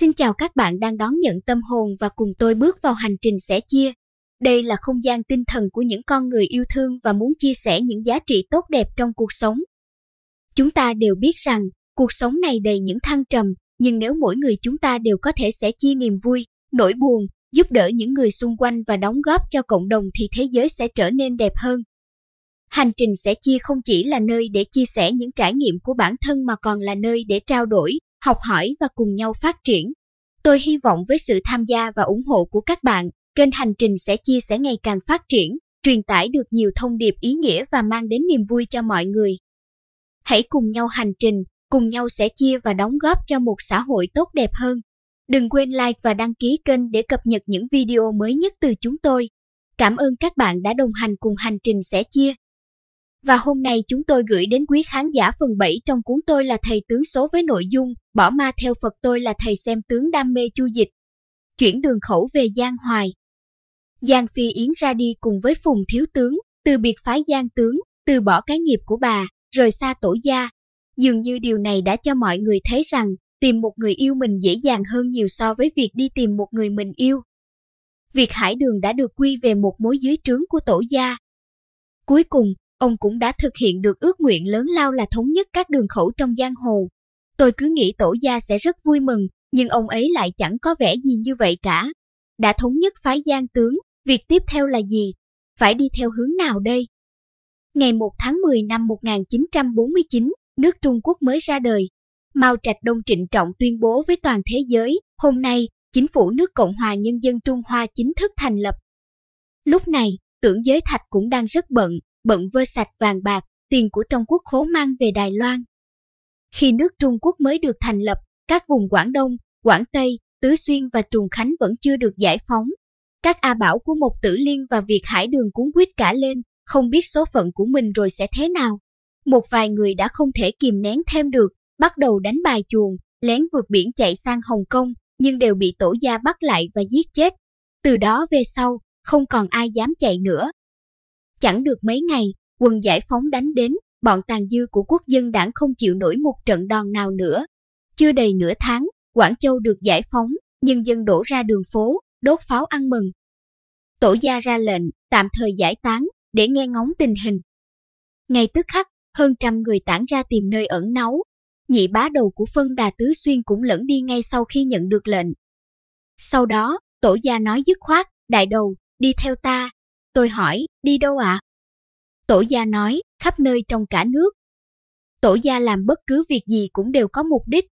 Xin chào các bạn đang đón nhận tâm hồn và cùng tôi bước vào hành trình sẻ chia. Đây là không gian tinh thần của những con người yêu thương và muốn chia sẻ những giá trị tốt đẹp trong cuộc sống. Chúng ta đều biết rằng, cuộc sống này đầy những thăng trầm, nhưng nếu mỗi người chúng ta đều có thể sẻ chia niềm vui, nỗi buồn, giúp đỡ những người xung quanh và đóng góp cho cộng đồng thì thế giới sẽ trở nên đẹp hơn. Hành trình sẻ chia không chỉ là nơi để chia sẻ những trải nghiệm của bản thân mà còn là nơi để trao đổi, học hỏi và cùng nhau phát triển. Tôi hy vọng với sự tham gia và ủng hộ của các bạn, kênh Hành Trình sẽ chia sẻ ngày càng phát triển, truyền tải được nhiều thông điệp ý nghĩa và mang đến niềm vui cho mọi người. Hãy cùng nhau hành trình, cùng nhau sẽ chia và đóng góp cho một xã hội tốt đẹp hơn. Đừng quên like và đăng ký kênh để cập nhật những video mới nhất từ chúng tôi. Cảm ơn các bạn đã đồng hành cùng hành trình sẻ chia. Và hôm nay chúng tôi gửi đến quý khán giả phần 7 trong cuốn tôi là thầy tướng số với nội dung bỏ ma theo Phật tôi là thầy xem tướng đam mê chu dịch, chuyển đường khẩu về Giang Hoài. Giang Phi Yến ra đi cùng với Phùng Thiếu Tướng, từ biệt phái Giang Tướng, từ bỏ cái nghiệp của bà, rời xa tổ gia. Dường như điều này đã cho mọi người thấy rằng tìm một người yêu mình dễ dàng hơn nhiều so với việc đi tìm một người mình yêu. Việc Hải Đường đã được quy về một mối dưới trướng của tổ gia. Cuối cùng, ông cũng đã thực hiện được ước nguyện lớn lao là thống nhất các đường khẩu trong giang hồ. Tôi cứ nghĩ tổ gia sẽ rất vui mừng, nhưng ông ấy lại chẳng có vẻ gì như vậy cả. Đã thống nhất phái giang tướng, việc tiếp theo là gì? Phải đi theo hướng nào đây? Ngày 1 tháng 10 năm 1949, nước Trung Quốc mới ra đời. Mao Trạch Đông trịnh trọng tuyên bố với toàn thế giới, hôm nay, chính phủ nước Cộng hòa Nhân dân Trung Hoa chính thức thành lập. Lúc này, tưởng giới thạch cũng đang rất bận, bận vơ sạch vàng bạc, tiền của trong quốc khố mang về Đài Loan. Khi nước Trung Quốc mới được thành lập, các vùng Quảng Đông, Quảng Tây, Tứ Xuyên và Trùng Khánh vẫn chưa được giải phóng. Các A Bảo của Mộc Tử Liên và Việt Hải Đường cuốn quýt cả lên, không biết số phận của mình rồi sẽ thế nào. Một vài người đã không thể kìm nén thêm được, bắt đầu đánh bài chuồng, lén vượt biển chạy sang Hồng Kông, nhưng đều bị tổ gia bắt lại và giết chết. Từ đó về sau, không còn ai dám chạy nữa. Chẳng được mấy ngày, quân giải phóng đánh đến, bọn tàn dư của quốc dân đảng không chịu nổi một trận đòn nào nữa. Chưa đầy nửa tháng, Quảng Châu được giải phóng, nhân dân đổ ra đường phố, đốt pháo ăn mừng. Tổ gia ra lệnh tạm thời giải tán để nghe ngóng tình hình. Ngay tức khắc, hơn trăm người tản ra tìm nơi ẩn náu. Nhị bá đầu của phân đà tứ xuyên cũng lẫn đi ngay sau khi nhận được lệnh. Sau đó, tổ gia nói dứt khoát, đại đầu, đi theo ta. Tôi hỏi, đi đâu ạ? À? Tổ gia nói, khắp nơi trong cả nước. Tổ gia làm bất cứ việc gì cũng đều có mục đích.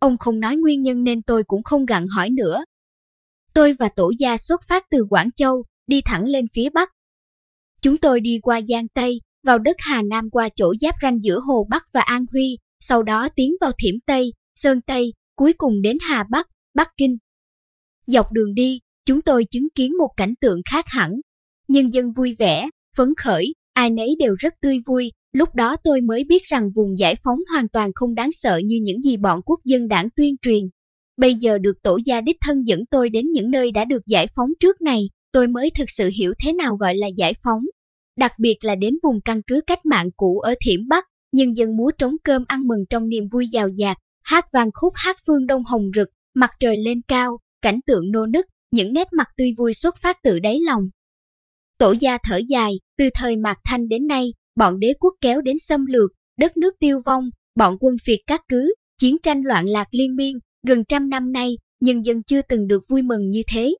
Ông không nói nguyên nhân nên tôi cũng không gặn hỏi nữa. Tôi và tổ gia xuất phát từ Quảng Châu, đi thẳng lên phía Bắc. Chúng tôi đi qua Giang Tây, vào đất Hà Nam qua chỗ giáp ranh giữa Hồ Bắc và An Huy, sau đó tiến vào Thiểm Tây, Sơn Tây, cuối cùng đến Hà Bắc, Bắc Kinh. Dọc đường đi, chúng tôi chứng kiến một cảnh tượng khác hẳn. Nhân dân vui vẻ, phấn khởi, ai nấy đều rất tươi vui, lúc đó tôi mới biết rằng vùng giải phóng hoàn toàn không đáng sợ như những gì bọn quốc dân đảng tuyên truyền. Bây giờ được tổ gia đích thân dẫn tôi đến những nơi đã được giải phóng trước này, tôi mới thực sự hiểu thế nào gọi là giải phóng. Đặc biệt là đến vùng căn cứ cách mạng cũ ở Thiểm Bắc, nhân dân múa trống cơm ăn mừng trong niềm vui giàu dạt, hát vang khúc hát phương đông hồng rực, mặt trời lên cao, cảnh tượng nô nức, những nét mặt tươi vui xuất phát từ đáy lòng. Tổ gia thở dài, từ thời Mạc Thanh đến nay, bọn đế quốc kéo đến xâm lược, đất nước tiêu vong, bọn quân phiệt cát cứ, chiến tranh loạn lạc liên miên, gần trăm năm nay, nhân dân chưa từng được vui mừng như thế.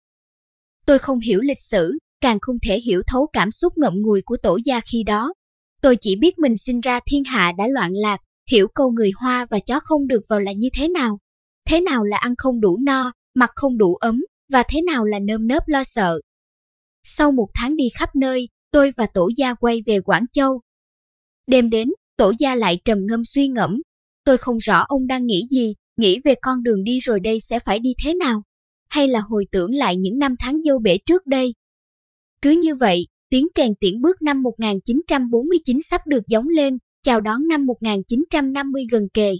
Tôi không hiểu lịch sử, càng không thể hiểu thấu cảm xúc ngậm ngùi của tổ gia khi đó. Tôi chỉ biết mình sinh ra thiên hạ đã loạn lạc, hiểu câu người hoa và chó không được vào là như thế nào. Thế nào là ăn không đủ no, mặc không đủ ấm, và thế nào là nơm nớp lo sợ. Sau một tháng đi khắp nơi, tôi và tổ gia quay về Quảng Châu. Đêm đến, tổ gia lại trầm ngâm suy ngẫm. Tôi không rõ ông đang nghĩ gì, nghĩ về con đường đi rồi đây sẽ phải đi thế nào, hay là hồi tưởng lại những năm tháng dâu bể trước đây. Cứ như vậy, tiếng kèn tiễn bước năm 1949 sắp được giống lên, chào đón năm 1950 gần kề.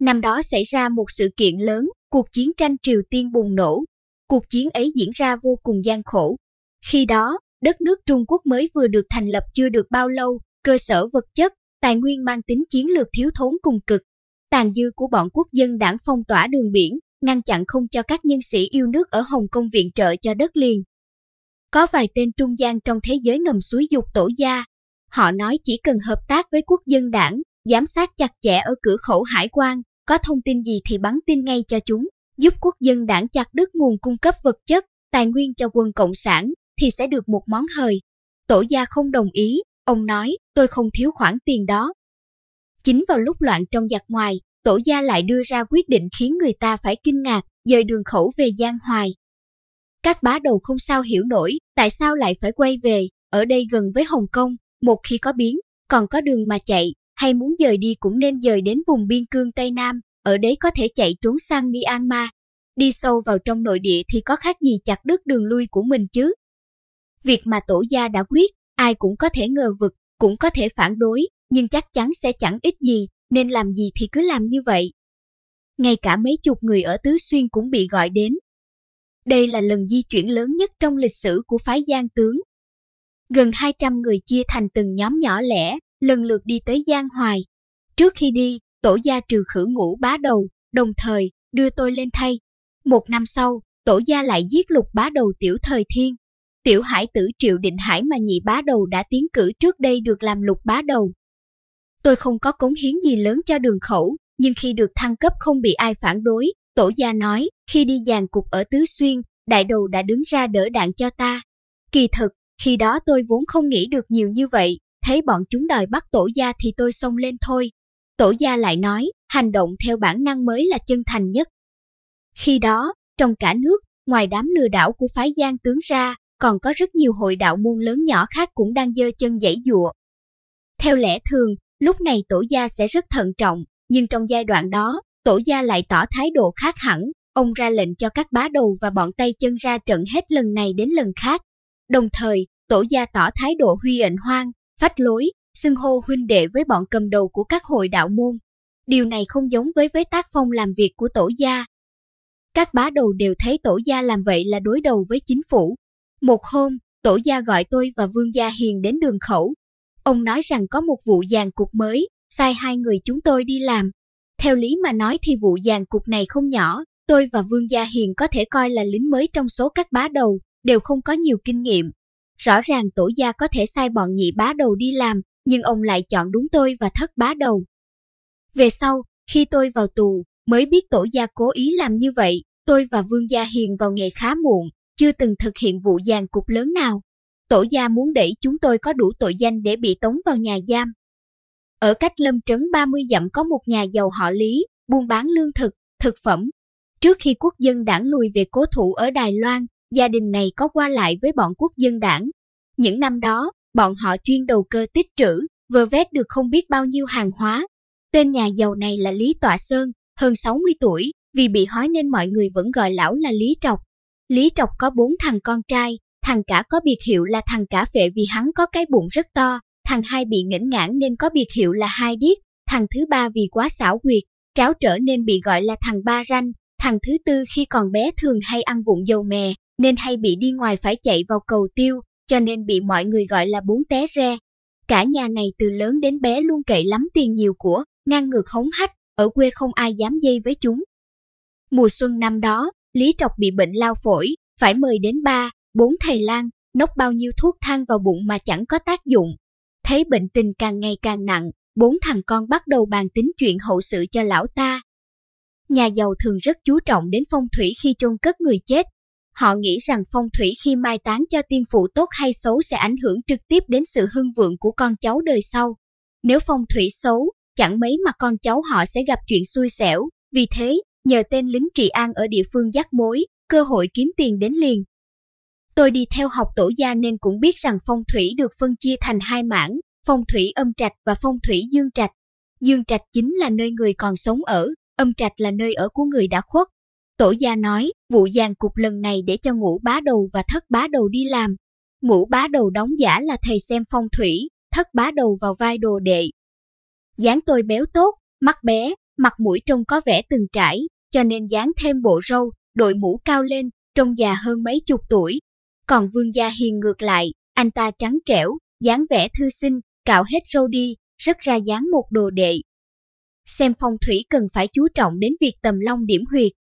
Năm đó xảy ra một sự kiện lớn, cuộc chiến tranh Triều Tiên bùng nổ. Cuộc chiến ấy diễn ra vô cùng gian khổ. Khi đó, đất nước Trung Quốc mới vừa được thành lập chưa được bao lâu, cơ sở vật chất, tài nguyên mang tính chiến lược thiếu thốn cùng cực. Tàn dư của bọn quốc dân đảng phong tỏa đường biển, ngăn chặn không cho các nhân sĩ yêu nước ở Hồng Kông viện trợ cho đất liền. Có vài tên trung gian trong thế giới ngầm suối dục tổ gia. Họ nói chỉ cần hợp tác với quốc dân đảng, giám sát chặt chẽ ở cửa khẩu hải quan, có thông tin gì thì bắn tin ngay cho chúng, giúp quốc dân đảng chặt đứt nguồn cung cấp vật chất, tài nguyên cho quân Cộng sản, thì sẽ được một món hời. Tổ gia không đồng ý, ông nói tôi không thiếu khoản tiền đó. Chính vào lúc loạn trong giặc ngoài, tổ gia lại đưa ra quyết định khiến người ta phải kinh ngạc, dời đường khẩu về Giang Hoài. Các bá đầu không sao hiểu nổi tại sao lại phải quay về, ở đây gần với Hồng Kông, một khi có biến, còn có đường mà chạy, hay muốn dời đi cũng nên dời đến vùng biên cương Tây Nam, ở đấy có thể chạy trốn sang Myanmar. Đi sâu vào trong nội địa thì có khác gì chặt đứt đường lui của mình chứ? Việc mà tổ gia đã quyết, ai cũng có thể ngờ vực, cũng có thể phản đối, nhưng chắc chắn sẽ chẳng ít gì, nên làm gì thì cứ làm như vậy. Ngay cả mấy chục người ở Tứ Xuyên cũng bị gọi đến. Đây là lần di chuyển lớn nhất trong lịch sử của phái Giang tướng. Gần 200 người chia thành từng nhóm nhỏ lẻ, lần lượt đi tới Giang Hoài. Trước khi đi, tổ gia trừ khử ngũ bá đầu, đồng thời đưa tôi lên thay. Một năm sau, tổ gia lại giết lục bá đầu tiểu thời thiên tiểu hải tử Triệu Định Hải mà nhị bá đầu đã tiến cử trước đây được làm lục bá đầu. Tôi không có cống hiến gì lớn cho đường khẩu, nhưng khi được thăng cấp không bị ai phản đối, tổ gia nói, khi đi dàn cục ở Tứ Xuyên, đại đầu đã đứng ra đỡ đạn cho ta. Kỳ thực, khi đó tôi vốn không nghĩ được nhiều như vậy, thấy bọn chúng đòi bắt tổ gia thì tôi xông lên thôi. Tổ gia lại nói, hành động theo bản năng mới là chân thành nhất. Khi đó, trong cả nước, ngoài đám lừa đảo của phái Giang tướng ra, còn có rất nhiều hội đạo môn lớn nhỏ khác cũng đang dơ chân dãy dụa. Theo lẽ thường, lúc này tổ gia sẽ rất thận trọng, nhưng trong giai đoạn đó, tổ gia lại tỏ thái độ khác hẳn, ông ra lệnh cho các bá đầu và bọn tay chân ra trận hết lần này đến lần khác. Đồng thời, tổ gia tỏ thái độ huy ệnh hoang, phách lối, xưng hô huynh đệ với bọn cầm đầu của các hội đạo môn. Điều này không giống với với tác phong làm việc của tổ gia. Các bá đầu đều thấy tổ gia làm vậy là đối đầu với chính phủ, một hôm, tổ gia gọi tôi và Vương Gia Hiền đến đường khẩu. Ông nói rằng có một vụ dàn cục mới, sai hai người chúng tôi đi làm. Theo lý mà nói thì vụ dàn cục này không nhỏ, tôi và Vương Gia Hiền có thể coi là lính mới trong số các bá đầu, đều không có nhiều kinh nghiệm. Rõ ràng tổ gia có thể sai bọn nhị bá đầu đi làm, nhưng ông lại chọn đúng tôi và thất bá đầu. Về sau, khi tôi vào tù, mới biết tổ gia cố ý làm như vậy, tôi và Vương Gia Hiền vào nghề khá muộn, chưa từng thực hiện vụ giàn cục lớn nào. Tổ gia muốn để chúng tôi có đủ tội danh để bị tống vào nhà giam. Ở cách lâm trấn 30 dặm có một nhà giàu họ Lý, buôn bán lương thực, thực phẩm. Trước khi quốc dân đảng lùi về cố thủ ở Đài Loan, gia đình này có qua lại với bọn quốc dân đảng. Những năm đó, bọn họ chuyên đầu cơ tích trữ, vừa vét được không biết bao nhiêu hàng hóa. Tên nhà giàu này là Lý Tọa Sơn, hơn 60 tuổi, vì bị hói nên mọi người vẫn gọi lão là Lý Trọc. Lý Trọc có bốn thằng con trai, thằng cả có biệt hiệu là thằng cả phệ vì hắn có cái bụng rất to, thằng hai bị nghẽn ngãn nên có biệt hiệu là hai điếc, thằng thứ ba vì quá xảo quyệt, tráo trở nên bị gọi là thằng ba ranh, thằng thứ tư khi còn bé thường hay ăn vụng dầu mè, nên hay bị đi ngoài phải chạy vào cầu tiêu, cho nên bị mọi người gọi là bốn té re. Cả nhà này từ lớn đến bé luôn cậy lắm tiền nhiều của, ngang ngược hống hách, ở quê không ai dám dây với chúng. Mùa xuân năm đó, Lý Trọc bị bệnh lao phổi, phải mời đến ba, bốn thầy lang, nốc bao nhiêu thuốc thang vào bụng mà chẳng có tác dụng. Thấy bệnh tình càng ngày càng nặng, bốn thằng con bắt đầu bàn tính chuyện hậu sự cho lão ta. Nhà giàu thường rất chú trọng đến phong thủy khi chôn cất người chết. Họ nghĩ rằng phong thủy khi mai táng cho tiên phụ tốt hay xấu sẽ ảnh hưởng trực tiếp đến sự hưng vượng của con cháu đời sau. Nếu phong thủy xấu, chẳng mấy mà con cháu họ sẽ gặp chuyện xui xẻo, vì thế, nhờ tên lính trị an ở địa phương dắt mối, cơ hội kiếm tiền đến liền. Tôi đi theo học tổ gia nên cũng biết rằng phong thủy được phân chia thành hai mảng, phong thủy âm trạch và phong thủy dương trạch. Dương trạch chính là nơi người còn sống ở, âm trạch là nơi ở của người đã khuất. Tổ gia nói, vụ giàn cục lần này để cho ngũ bá đầu và thất bá đầu đi làm. Ngũ bá đầu đóng giả là thầy xem phong thủy, thất bá đầu vào vai đồ đệ. dáng tôi béo tốt, mắt bé, mặt mũi trông có vẻ từng trải, cho nên dán thêm bộ râu, đội mũ cao lên, trông già hơn mấy chục tuổi. Còn Vương Gia Hiền ngược lại, anh ta trắng trẻo, dáng vẻ thư sinh, cạo hết râu đi, rất ra dáng một đồ đệ. Xem phong thủy cần phải chú trọng đến việc tầm long điểm huyệt.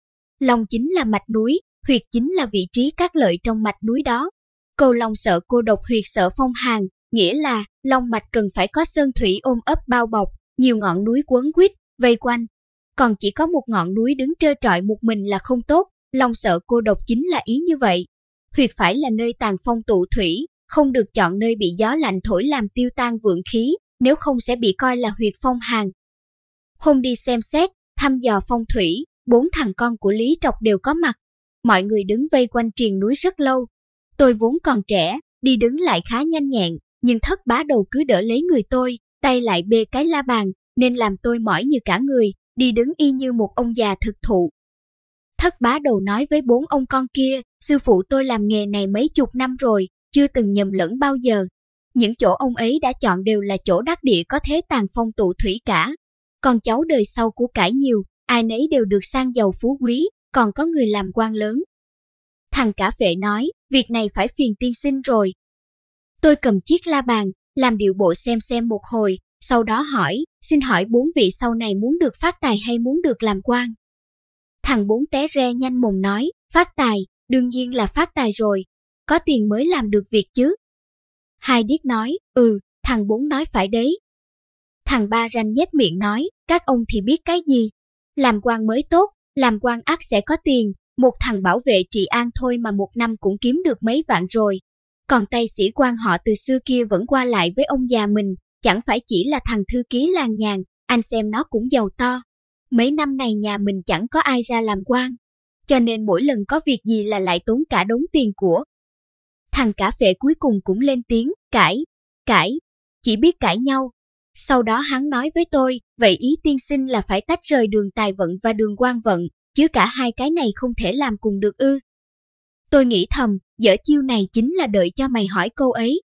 Long chính là mạch núi, huyệt chính là vị trí các lợi trong mạch núi đó. Câu long sợ cô độc huyệt sợ phong hàn, nghĩa là long mạch cần phải có sơn thủy ôm ấp bao bọc, nhiều ngọn núi quấn quýt, vây quanh. Còn chỉ có một ngọn núi đứng trơ trọi một mình là không tốt, lòng sợ cô độc chính là ý như vậy. Huyệt phải là nơi tàn phong tụ thủy, không được chọn nơi bị gió lạnh thổi làm tiêu tan vượng khí, nếu không sẽ bị coi là huyệt phong hàng Hôm đi xem xét, thăm dò phong thủy, bốn thằng con của Lý Trọc đều có mặt. Mọi người đứng vây quanh triền núi rất lâu. Tôi vốn còn trẻ, đi đứng lại khá nhanh nhẹn, nhưng thất bá đầu cứ đỡ lấy người tôi, tay lại bê cái la bàn, nên làm tôi mỏi như cả người, đi đứng y như một ông già thực thụ. Thất bá đầu nói với bốn ông con kia, sư phụ tôi làm nghề này mấy chục năm rồi, chưa từng nhầm lẫn bao giờ. Những chỗ ông ấy đã chọn đều là chỗ đắc địa có thế tàn phong tụ thủy cả. Còn cháu đời sau của cải nhiều, ai nấy đều được sang giàu phú quý, còn có người làm quan lớn. Thằng cả phệ nói, việc này phải phiền tiên sinh rồi. Tôi cầm chiếc la bàn, làm điệu bộ xem xem một hồi, sau đó hỏi, xin hỏi bốn vị sau này muốn được phát tài hay muốn được làm quan? Thằng bốn té re nhanh mồm nói, phát tài, đương nhiên là phát tài rồi, có tiền mới làm được việc chứ. Hai điếc nói, ừ, thằng bốn nói phải đấy. Thằng ba ranh nhếch miệng nói, các ông thì biết cái gì, làm quan mới tốt, làm quan ác sẽ có tiền, một thằng bảo vệ trị an thôi mà một năm cũng kiếm được mấy vạn rồi. Còn tay sĩ quan họ từ xưa kia vẫn qua lại với ông già mình, Chẳng phải chỉ là thằng thư ký làng nhàn, anh xem nó cũng giàu to. Mấy năm này nhà mình chẳng có ai ra làm quan, cho nên mỗi lần có việc gì là lại tốn cả đống tiền của. Thằng cả phệ cuối cùng cũng lên tiếng, cãi, cãi, chỉ biết cãi nhau. Sau đó hắn nói với tôi, vậy ý tiên sinh là phải tách rời đường tài vận và đường quan vận, chứ cả hai cái này không thể làm cùng được ư. Tôi nghĩ thầm, dở chiêu này chính là đợi cho mày hỏi câu ấy.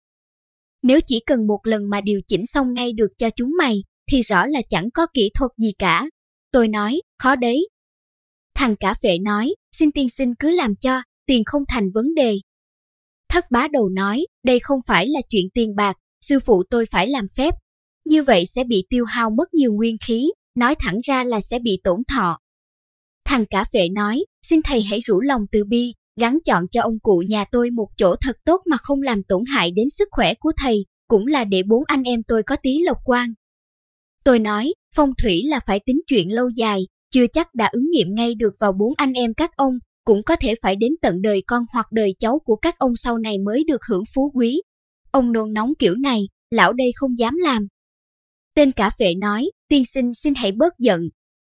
Nếu chỉ cần một lần mà điều chỉnh xong ngay được cho chúng mày, thì rõ là chẳng có kỹ thuật gì cả. Tôi nói, khó đấy. Thằng cả phệ nói, xin tiên sinh cứ làm cho, tiền không thành vấn đề. Thất bá đầu nói, đây không phải là chuyện tiền bạc, sư phụ tôi phải làm phép. Như vậy sẽ bị tiêu hao mất nhiều nguyên khí, nói thẳng ra là sẽ bị tổn thọ. Thằng cả phệ nói, xin thầy hãy rủ lòng từ bi, gắn chọn cho ông cụ nhà tôi một chỗ thật tốt mà không làm tổn hại đến sức khỏe của thầy, cũng là để bốn anh em tôi có tí lộc quan. Tôi nói, phong thủy là phải tính chuyện lâu dài, chưa chắc đã ứng nghiệm ngay được vào bốn anh em các ông, cũng có thể phải đến tận đời con hoặc đời cháu của các ông sau này mới được hưởng phú quý. Ông nôn nóng kiểu này, lão đây không dám làm. Tên cả phệ nói, tiên sinh xin hãy bớt giận.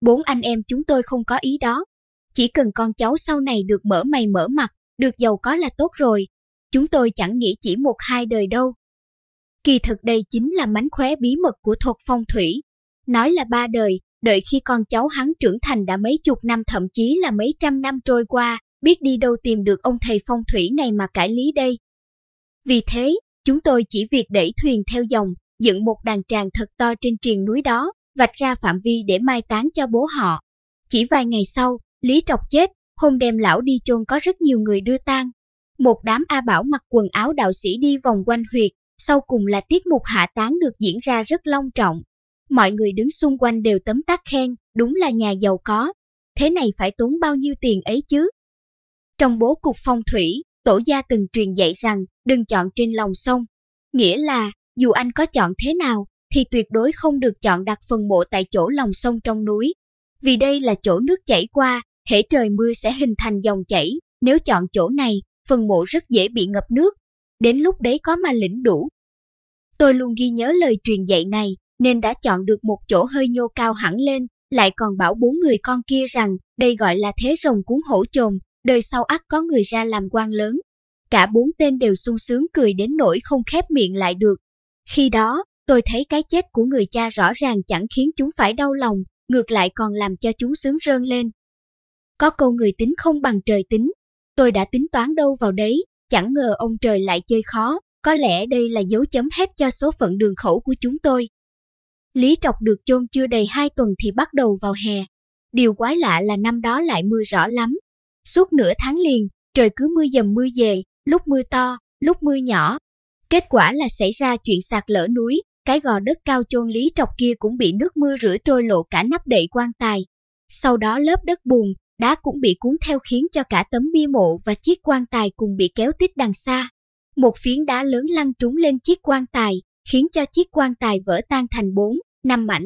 Bốn anh em chúng tôi không có ý đó, chỉ cần con cháu sau này được mở mày mở mặt, được giàu có là tốt rồi. Chúng tôi chẳng nghĩ chỉ một hai đời đâu. Kỳ thực đây chính là mánh khóe bí mật của thuật phong thủy. Nói là ba đời, đợi khi con cháu hắn trưởng thành đã mấy chục năm thậm chí là mấy trăm năm trôi qua, biết đi đâu tìm được ông thầy phong thủy này mà cải lý đây. Vì thế, chúng tôi chỉ việc đẩy thuyền theo dòng, dựng một đàn tràng thật to trên triền núi đó, vạch ra phạm vi để mai táng cho bố họ. Chỉ vài ngày sau, Lý Trọc chết, hôm đem lão đi chôn có rất nhiều người đưa tang. Một đám A Bảo mặc quần áo đạo sĩ đi vòng quanh huyệt, sau cùng là tiết mục hạ táng được diễn ra rất long trọng. Mọi người đứng xung quanh đều tấm tắc khen, đúng là nhà giàu có. Thế này phải tốn bao nhiêu tiền ấy chứ? Trong bố cục phong thủy, tổ gia từng truyền dạy rằng đừng chọn trên lòng sông. Nghĩa là, dù anh có chọn thế nào, thì tuyệt đối không được chọn đặt phần mộ tại chỗ lòng sông trong núi. Vì đây là chỗ nước chảy qua, hễ trời mưa sẽ hình thành dòng chảy, nếu chọn chỗ này, phần mộ rất dễ bị ngập nước, đến lúc đấy có mà lĩnh đủ. Tôi luôn ghi nhớ lời truyền dạy này, nên đã chọn được một chỗ hơi nhô cao hẳn lên, lại còn bảo bốn người con kia rằng đây gọi là thế rồng cuốn hổ chồn, đời sau ắt có người ra làm quan lớn. Cả bốn tên đều sung sướng cười đến nỗi không khép miệng lại được. Khi đó, tôi thấy cái chết của người cha rõ ràng chẳng khiến chúng phải đau lòng, ngược lại còn làm cho chúng sướng rơn lên. Có câu người tính không bằng trời tính, tôi đã tính toán đâu vào đấy, chẳng ngờ ông trời lại chơi khó, có lẽ đây là dấu chấm hết cho số phận đường khẩu của chúng tôi. Lý trọc được chôn chưa đầy hai tuần thì bắt đầu vào hè. Điều quái lạ là năm đó lại mưa rõ lắm. Suốt nửa tháng liền, trời cứ mưa dầm mưa dề, lúc mưa to, lúc mưa nhỏ. Kết quả là xảy ra chuyện sạt lở núi, cái gò đất cao chôn lý trọc kia cũng bị nước mưa rửa trôi lộ cả nắp đậy quan tài. Sau đó lớp đất bùn, đá cũng bị cuốn theo khiến cho cả tấm bia mộ và chiếc quan tài cùng bị kéo tít đằng xa. Một phiến đá lớn lăn trúng lên chiếc quan tài, khiến cho chiếc quan tài vỡ tan thành bốn, năm mảnh.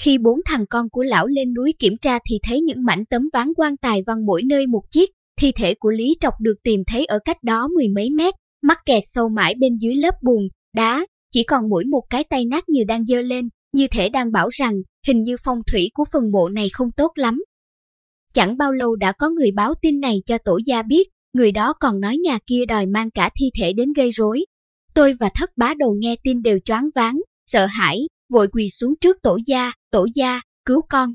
Khi bốn thằng con của lão lên núi kiểm tra thì thấy những mảnh tấm ván quan tài văng mỗi nơi một chiếc, thi thể của Lý Trọc được tìm thấy ở cách đó mười mấy mét, mắc kẹt sâu mãi bên dưới lớp bùn, đá, chỉ còn mỗi một cái tay nát như đang dơ lên, như thể đang bảo rằng hình như phong thủy của phần mộ này không tốt lắm, Chẳng bao lâu đã có người báo tin này cho tổ gia biết, người đó còn nói nhà kia đòi mang cả thi thể đến gây rối. Tôi và thất bá đầu nghe tin đều choáng váng, sợ hãi, vội quỳ xuống trước tổ gia, tổ gia, cứu con.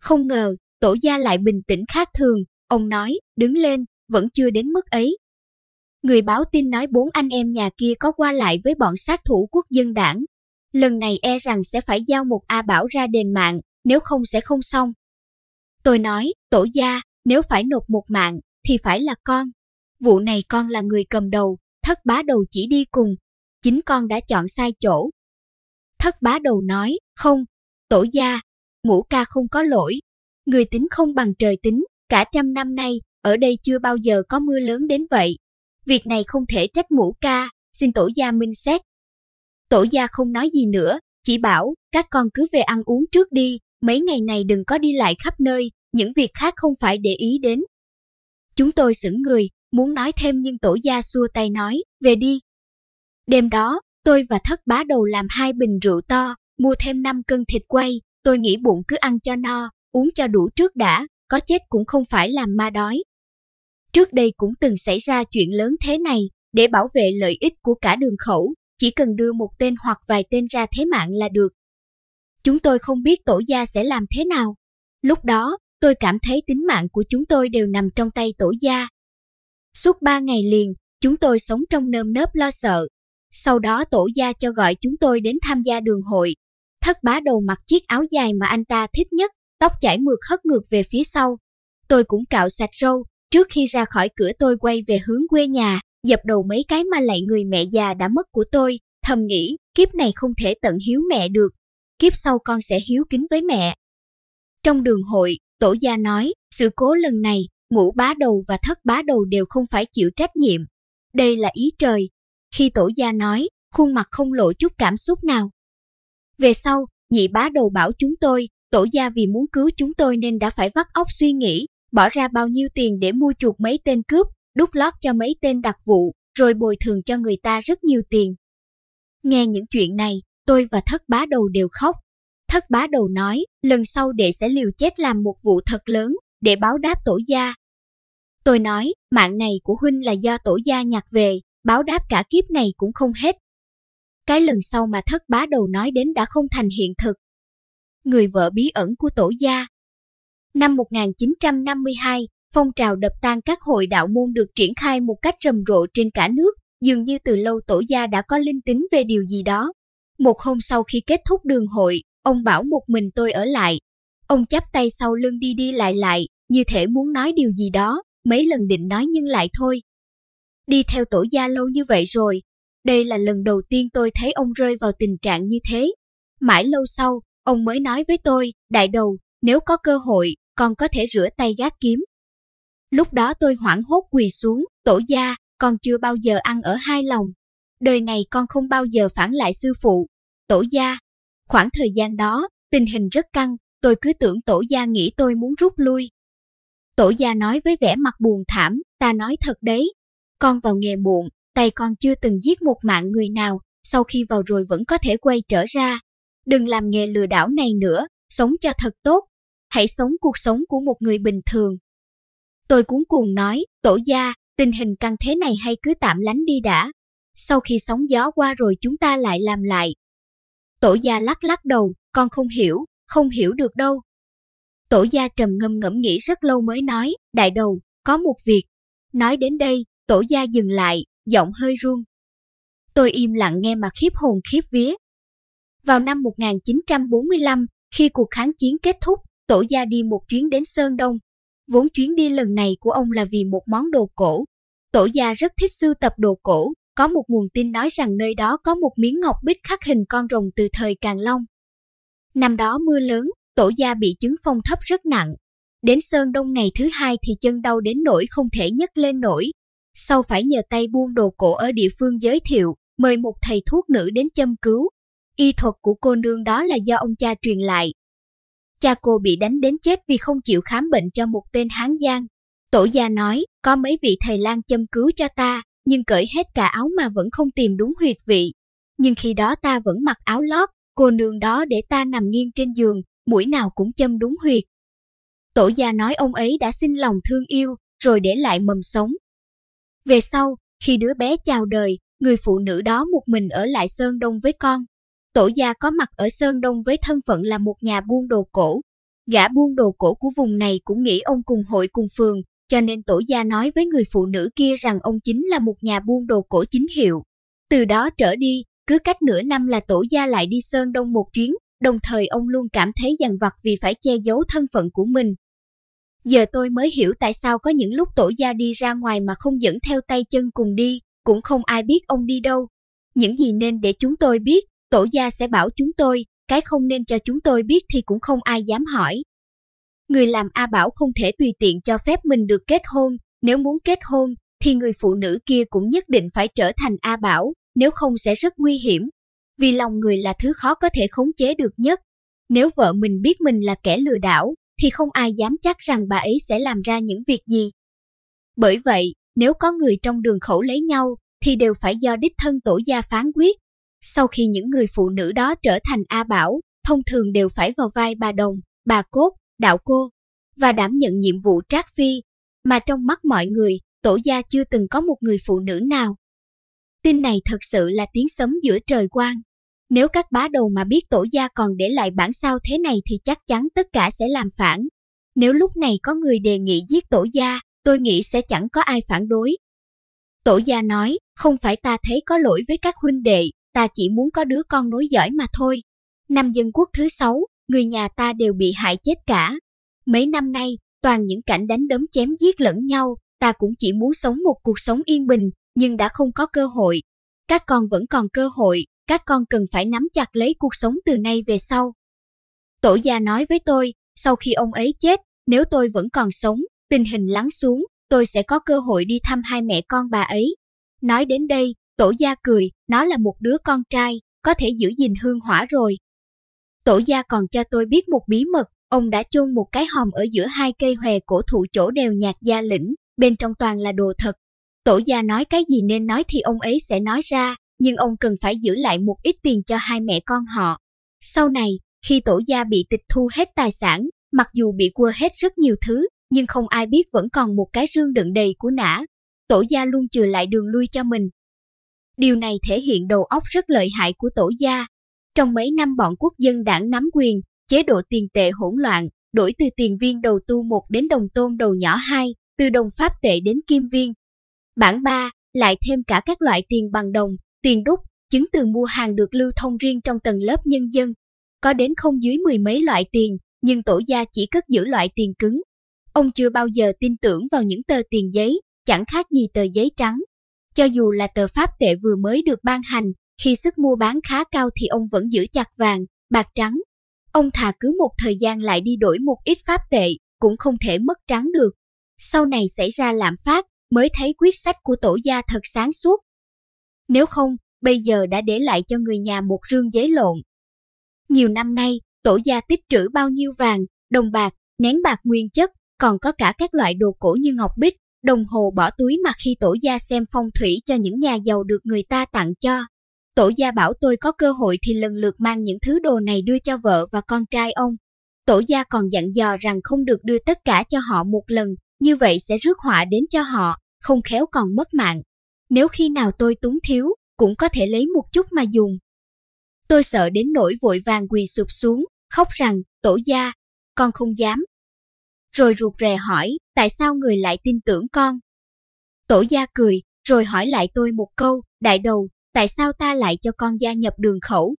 Không ngờ, tổ gia lại bình tĩnh khác thường, ông nói, đứng lên, vẫn chưa đến mức ấy. Người báo tin nói bốn anh em nhà kia có qua lại với bọn sát thủ quốc dân đảng. Lần này e rằng sẽ phải giao một A Bảo ra đền mạng, nếu không sẽ không xong. Tôi nói, tổ gia, nếu phải nộp một mạng, thì phải là con. Vụ này con là người cầm đầu, thất bá đầu chỉ đi cùng. Chính con đã chọn sai chỗ. Thất bá đầu nói, không, tổ gia, ngũ ca không có lỗi. Người tính không bằng trời tính, cả trăm năm nay, ở đây chưa bao giờ có mưa lớn đến vậy. Việc này không thể trách ngũ ca, xin tổ gia minh xét. Tổ gia không nói gì nữa, chỉ bảo các con cứ về ăn uống trước đi, mấy ngày này đừng có đi lại khắp nơi, những việc khác không phải để ý đến. Chúng tôi sững người, muốn nói thêm nhưng tổ gia xua tay nói, về đi. Đêm đó, tôi và thất bá đầu làm hai bình rượu to, mua thêm 5 cân thịt quay, tôi nghĩ bụng cứ ăn cho no, uống cho đủ trước đã, có chết cũng không phải làm ma đói. Trước đây cũng từng xảy ra chuyện lớn thế này, để bảo vệ lợi ích của cả đường khẩu, chỉ cần đưa một tên hoặc vài tên ra thế mạng là được, Chúng tôi không biết tổ gia sẽ làm thế nào. Lúc đó, tôi cảm thấy tính mạng của chúng tôi đều nằm trong tay tổ gia. Suốt ba ngày liền, chúng tôi sống trong nơm nớp lo sợ. Sau đó tổ gia cho gọi chúng tôi đến tham gia đường hội. Thất bá đầu mặc chiếc áo dài mà anh ta thích nhất, tóc chảy mượt hất ngược về phía sau. Tôi cũng cạo sạch râu, trước khi ra khỏi cửa tôi quay về hướng quê nhà, dập đầu mấy cái mà lại người mẹ già đã mất của tôi, thầm nghĩ, kiếp này không thể tận hiếu mẹ được, kiếp sau con sẽ hiếu kính với mẹ. Trong đường hội, tổ gia nói, sự cố lần này, ngũ bá đầu và thất bá đầu đều không phải chịu trách nhiệm. Đây là ý trời. Khi tổ gia nói, khuôn mặt không lộ chút cảm xúc nào. Về sau, nhị bá đầu bảo chúng tôi, tổ gia vì muốn cứu chúng tôi nên đã phải vắt óc suy nghĩ, bỏ ra bao nhiêu tiền để mua chuộc mấy tên cướp, đút lót cho mấy tên đặc vụ, rồi bồi thường cho người ta rất nhiều tiền. Nghe những chuyện này, Tôi và thất bá đầu đều khóc. Thất bá đầu nói, lần sau đệ sẽ liều chết làm một vụ thật lớn để báo đáp tổ gia. Tôi nói, mạng này của huynh là do tổ gia nhặt về, báo đáp cả kiếp này cũng không hết. Cái lần sau mà thất bá đầu nói đến đã không thành hiện thực. Người vợ bí ẩn của tổ gia Năm 1952, phong trào đập tan các hội đạo môn được triển khai một cách rầm rộ trên cả nước, dường như từ lâu tổ gia đã có linh tính về điều gì đó, một hôm sau khi kết thúc đường hội, ông bảo một mình tôi ở lại. Ông chắp tay sau lưng đi đi lại lại, như thể muốn nói điều gì đó, mấy lần định nói nhưng lại thôi. Đi theo tổ gia lâu như vậy rồi, đây là lần đầu tiên tôi thấy ông rơi vào tình trạng như thế. Mãi lâu sau, ông mới nói với tôi, đại đầu, nếu có cơ hội, con có thể rửa tay gác kiếm. Lúc đó tôi hoảng hốt quỳ xuống, tổ gia, con chưa bao giờ ăn ở hai lòng, đời này con không bao giờ phản lại sư phụ, tổ gia. Khoảng thời gian đó, tình hình rất căng, tôi cứ tưởng tổ gia nghĩ tôi muốn rút lui. Tổ gia nói với vẻ mặt buồn thảm, ta nói thật đấy, con vào nghề muộn, tay con chưa từng giết một mạng người nào, sau khi vào rồi vẫn có thể quay trở ra. Đừng làm nghề lừa đảo này nữa, sống cho thật tốt, hãy sống cuộc sống của một người bình thường. Tôi cuốn cuồng nói, tổ gia, tình hình căng thế này hay cứ tạm lánh đi đã, sau khi sóng gió qua rồi chúng ta lại làm lại. Tổ gia lắc lắc đầu, con không hiểu, không hiểu được đâu. Tổ gia trầm ngâm ngẫm nghĩ rất lâu mới nói, đại đầu, có một việc. Nói đến đây, tổ gia dừng lại, giọng hơi run. Tôi im lặng nghe mà khiếp hồn khiếp vía. Vào năm 1945, khi cuộc kháng chiến kết thúc, tổ gia đi một chuyến đến Sơn Đông. Vốn chuyến đi lần này của ông là vì một món đồ cổ. Tổ gia rất thích sưu tập đồ cổ, có một nguồn tin nói rằng nơi đó có một miếng ngọc bích khắc hình con rồng từ thời càn Long. Năm đó mưa lớn, tổ gia bị chứng phong thấp rất nặng. Đến Sơn Đông ngày thứ hai thì chân đau đến nỗi không thể nhấc lên nổi. Sau phải nhờ tay buôn đồ cổ ở địa phương giới thiệu, mời một thầy thuốc nữ đến châm cứu. Y thuật của cô nương đó là do ông cha truyền lại. Cha cô bị đánh đến chết vì không chịu khám bệnh cho một tên Hán Giang. Tổ gia nói, có mấy vị thầy lang châm cứu cho ta, nhưng cởi hết cả áo mà vẫn không tìm đúng huyệt vị. Nhưng khi đó ta vẫn mặc áo lót, cô nương đó để ta nằm nghiêng trên giường, mũi nào cũng châm đúng huyệt. Tổ gia nói ông ấy đã xin lòng thương yêu, rồi để lại mầm sống. Về sau, khi đứa bé chào đời, người phụ nữ đó một mình ở lại Sơn Đông với con. Tổ gia có mặt ở Sơn Đông với thân phận là một nhà buôn đồ cổ. Gã buôn đồ cổ của vùng này cũng nghĩ ông cùng hội cùng phường, cho nên tổ gia nói với người phụ nữ kia rằng ông chính là một nhà buôn đồ cổ chính hiệu. Từ đó trở đi, cứ cách nửa năm là tổ gia lại đi Sơn Đông một chuyến, đồng thời ông luôn cảm thấy dằn vặt vì phải che giấu thân phận của mình. Giờ tôi mới hiểu tại sao có những lúc tổ gia đi ra ngoài mà không dẫn theo tay chân cùng đi, cũng không ai biết ông đi đâu. Những gì nên để chúng tôi biết, tổ gia sẽ bảo chúng tôi, cái không nên cho chúng tôi biết thì cũng không ai dám hỏi người làm A Bảo không thể tùy tiện cho phép mình được kết hôn, nếu muốn kết hôn thì người phụ nữ kia cũng nhất định phải trở thành A Bảo, nếu không sẽ rất nguy hiểm. Vì lòng người là thứ khó có thể khống chế được nhất. Nếu vợ mình biết mình là kẻ lừa đảo, thì không ai dám chắc rằng bà ấy sẽ làm ra những việc gì. Bởi vậy, nếu có người trong đường khẩu lấy nhau, thì đều phải do đích thân tổ gia phán quyết. Sau khi những người phụ nữ đó trở thành A Bảo, thông thường đều phải vào vai bà Đồng, bà Cốt, đạo cô và đảm nhận nhiệm vụ trác phi mà trong mắt mọi người tổ gia chưa từng có một người phụ nữ nào. Tin này thật sự là tiếng sấm giữa trời quang. Nếu các bá đầu mà biết tổ gia còn để lại bản sao thế này thì chắc chắn tất cả sẽ làm phản. Nếu lúc này có người đề nghị giết tổ gia, tôi nghĩ sẽ chẳng có ai phản đối. Tổ gia nói, không phải ta thấy có lỗi với các huynh đệ, ta chỉ muốn có đứa con nối dõi mà thôi. Năm dân quốc thứ sáu, người nhà ta đều bị hại chết cả. Mấy năm nay, toàn những cảnh đánh đấm chém giết lẫn nhau, ta cũng chỉ muốn sống một cuộc sống yên bình, nhưng đã không có cơ hội. Các con vẫn còn cơ hội, các con cần phải nắm chặt lấy cuộc sống từ nay về sau. Tổ gia nói với tôi, sau khi ông ấy chết, nếu tôi vẫn còn sống, tình hình lắng xuống, tôi sẽ có cơ hội đi thăm hai mẹ con bà ấy. Nói đến đây, tổ gia cười, nó là một đứa con trai, có thể giữ gìn hương hỏa rồi. Tổ gia còn cho tôi biết một bí mật, ông đã chôn một cái hòm ở giữa hai cây hòe cổ thụ chỗ đều nhạc gia lĩnh, bên trong toàn là đồ thật. Tổ gia nói cái gì nên nói thì ông ấy sẽ nói ra, nhưng ông cần phải giữ lại một ít tiền cho hai mẹ con họ. Sau này, khi tổ gia bị tịch thu hết tài sản, mặc dù bị quơ hết rất nhiều thứ, nhưng không ai biết vẫn còn một cái rương đựng đầy của nã. Tổ gia luôn chừa lại đường lui cho mình. Điều này thể hiện đầu óc rất lợi hại của tổ gia, trong mấy năm bọn quốc dân đảng nắm quyền, chế độ tiền tệ hỗn loạn, đổi từ tiền viên đầu tu 1 đến đồng tôn đầu nhỏ 2, từ đồng pháp tệ đến kim viên. Bản 3 lại thêm cả các loại tiền bằng đồng, tiền đúc, chứng từ mua hàng được lưu thông riêng trong tầng lớp nhân dân. Có đến không dưới mười mấy loại tiền, nhưng tổ gia chỉ cất giữ loại tiền cứng. Ông chưa bao giờ tin tưởng vào những tờ tiền giấy, chẳng khác gì tờ giấy trắng. Cho dù là tờ pháp tệ vừa mới được ban hành, khi sức mua bán khá cao thì ông vẫn giữ chặt vàng, bạc trắng. Ông thà cứ một thời gian lại đi đổi một ít pháp tệ, cũng không thể mất trắng được. Sau này xảy ra lạm phát, mới thấy quyết sách của tổ gia thật sáng suốt. Nếu không, bây giờ đã để lại cho người nhà một rương giấy lộn. Nhiều năm nay, tổ gia tích trữ bao nhiêu vàng, đồng bạc, nén bạc nguyên chất, còn có cả các loại đồ cổ như ngọc bích, đồng hồ bỏ túi mà khi tổ gia xem phong thủy cho những nhà giàu được người ta tặng cho. Tổ gia bảo tôi có cơ hội thì lần lượt mang những thứ đồ này đưa cho vợ và con trai ông. Tổ gia còn dặn dò rằng không được đưa tất cả cho họ một lần, như vậy sẽ rước họa đến cho họ, không khéo còn mất mạng. Nếu khi nào tôi túng thiếu, cũng có thể lấy một chút mà dùng. Tôi sợ đến nỗi vội vàng quỳ sụp xuống, khóc rằng, tổ gia, con không dám. Rồi ruột rè hỏi, tại sao người lại tin tưởng con? Tổ gia cười, rồi hỏi lại tôi một câu, đại đầu, tại sao ta lại cho con gia nhập đường khẩu?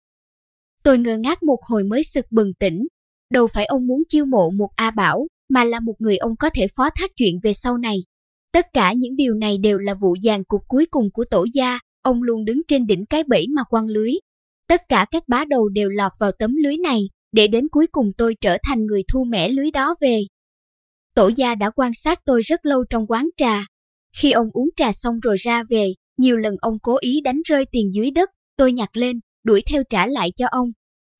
Tôi ngơ ngác một hồi mới sực bừng tỉnh, đâu phải ông muốn chiêu mộ một A Bảo, mà là một người ông có thể phó thác chuyện về sau này. Tất cả những điều này đều là vụ dàn cục cuối cùng của tổ gia, ông luôn đứng trên đỉnh cái bẫy mà quăng lưới. Tất cả các bá đầu đều lọt vào tấm lưới này, để đến cuối cùng tôi trở thành người thu mẻ lưới đó về. Tổ gia đã quan sát tôi rất lâu trong quán trà. Khi ông uống trà xong rồi ra về, nhiều lần ông cố ý đánh rơi tiền dưới đất, tôi nhặt lên, đuổi theo trả lại cho ông.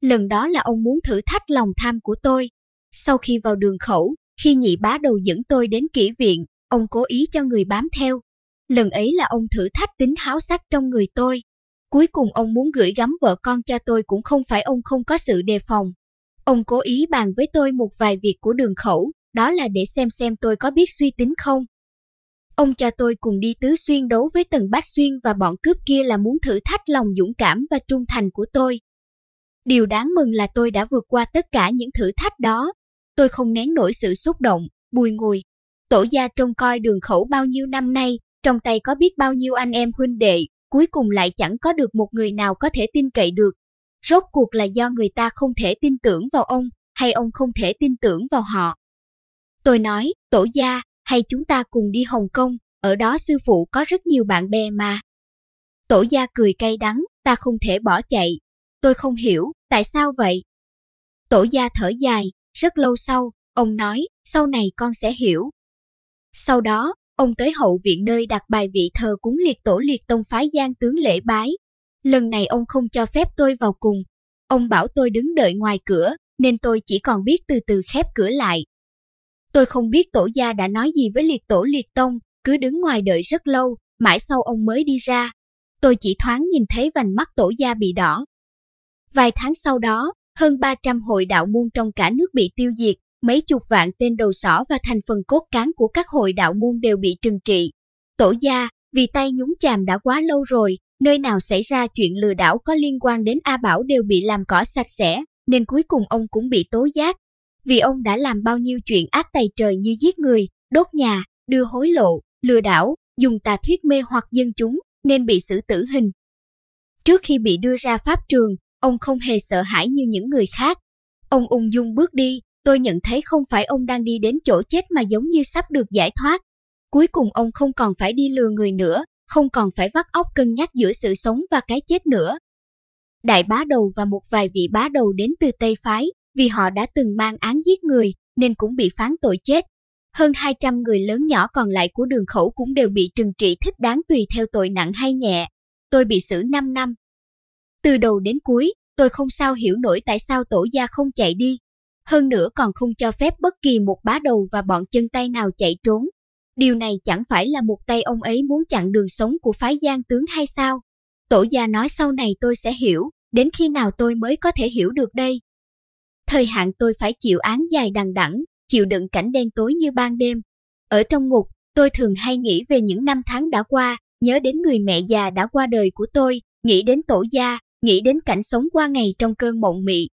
Lần đó là ông muốn thử thách lòng tham của tôi. Sau khi vào đường khẩu, khi nhị bá đầu dẫn tôi đến kỹ viện, ông cố ý cho người bám theo. Lần ấy là ông thử thách tính háo sắc trong người tôi. Cuối cùng ông muốn gửi gắm vợ con cho tôi cũng không phải ông không có sự đề phòng. Ông cố ý bàn với tôi một vài việc của đường khẩu, đó là để xem xem tôi có biết suy tính không. Ông cha tôi cùng đi tứ xuyên đấu với Tần Bách Xuyên và bọn cướp kia là muốn thử thách lòng dũng cảm và trung thành của tôi. Điều đáng mừng là tôi đã vượt qua tất cả những thử thách đó. Tôi không nén nổi sự xúc động, bùi ngùi. Tổ gia trông coi đường khẩu bao nhiêu năm nay, trong tay có biết bao nhiêu anh em huynh đệ, cuối cùng lại chẳng có được một người nào có thể tin cậy được. Rốt cuộc là do người ta không thể tin tưởng vào ông, hay ông không thể tin tưởng vào họ. Tôi nói, tổ gia, hay chúng ta cùng đi Hồng Kông, ở đó sư phụ có rất nhiều bạn bè mà. Tổ gia cười cay đắng, ta không thể bỏ chạy. Tôi không hiểu, tại sao vậy? Tổ gia thở dài, rất lâu sau, ông nói, sau này con sẽ hiểu. Sau đó, ông tới hậu viện nơi đặt bài vị thờ cúng liệt tổ liệt tông phái giang tướng lễ bái. Lần này ông không cho phép tôi vào cùng. Ông bảo tôi đứng đợi ngoài cửa, nên tôi chỉ còn biết từ từ khép cửa lại. Tôi không biết tổ gia đã nói gì với liệt tổ liệt tông, cứ đứng ngoài đợi rất lâu, mãi sau ông mới đi ra. Tôi chỉ thoáng nhìn thấy vành mắt tổ gia bị đỏ. Vài tháng sau đó, hơn 300 hội đạo môn trong cả nước bị tiêu diệt, mấy chục vạn tên đầu sỏ và thành phần cốt cán của các hội đạo môn đều bị trừng trị. Tổ gia, vì tay nhúng chàm đã quá lâu rồi, nơi nào xảy ra chuyện lừa đảo có liên quan đến A Bảo đều bị làm cỏ sạch sẽ, nên cuối cùng ông cũng bị tố giác, vì ông đã làm bao nhiêu chuyện ác tày trời như giết người, đốt nhà, đưa hối lộ, lừa đảo, dùng tà thuyết mê hoặc dân chúng nên bị xử tử hình. Trước khi bị đưa ra pháp trường, ông không hề sợ hãi như những người khác. Ông ung dung bước đi, tôi nhận thấy không phải ông đang đi đến chỗ chết mà giống như sắp được giải thoát. Cuối cùng ông không còn phải đi lừa người nữa, không còn phải vắt óc cân nhắc giữa sự sống và cái chết nữa. Đại bá đầu và một vài vị bá đầu đến từ Tây Phái, vì họ đã từng mang án giết người nên cũng bị phán tội chết. Hơn 200 người lớn nhỏ còn lại của đường khẩu cũng đều bị trừng trị thích đáng tùy theo tội nặng hay nhẹ. Tôi bị xử 5 năm. Từ đầu đến cuối, tôi không sao hiểu nổi tại sao tổ gia không chạy đi. Hơn nữa còn không cho phép bất kỳ một bá đầu và bọn chân tay nào chạy trốn. Điều này chẳng phải là một tay ông ấy muốn chặn đường sống của phái gian tướng hay sao? Tổ gia nói sau này tôi sẽ hiểu, đến khi nào tôi mới có thể hiểu được đây? Thời hạn tôi phải chịu án dài đằng đẵng, chịu đựng cảnh đen tối như ban đêm. Ở trong ngục, tôi thường hay nghĩ về những năm tháng đã qua, nhớ đến người mẹ già đã qua đời của tôi, nghĩ đến tổ gia, nghĩ đến cảnh sống qua ngày trong cơn mộng mị.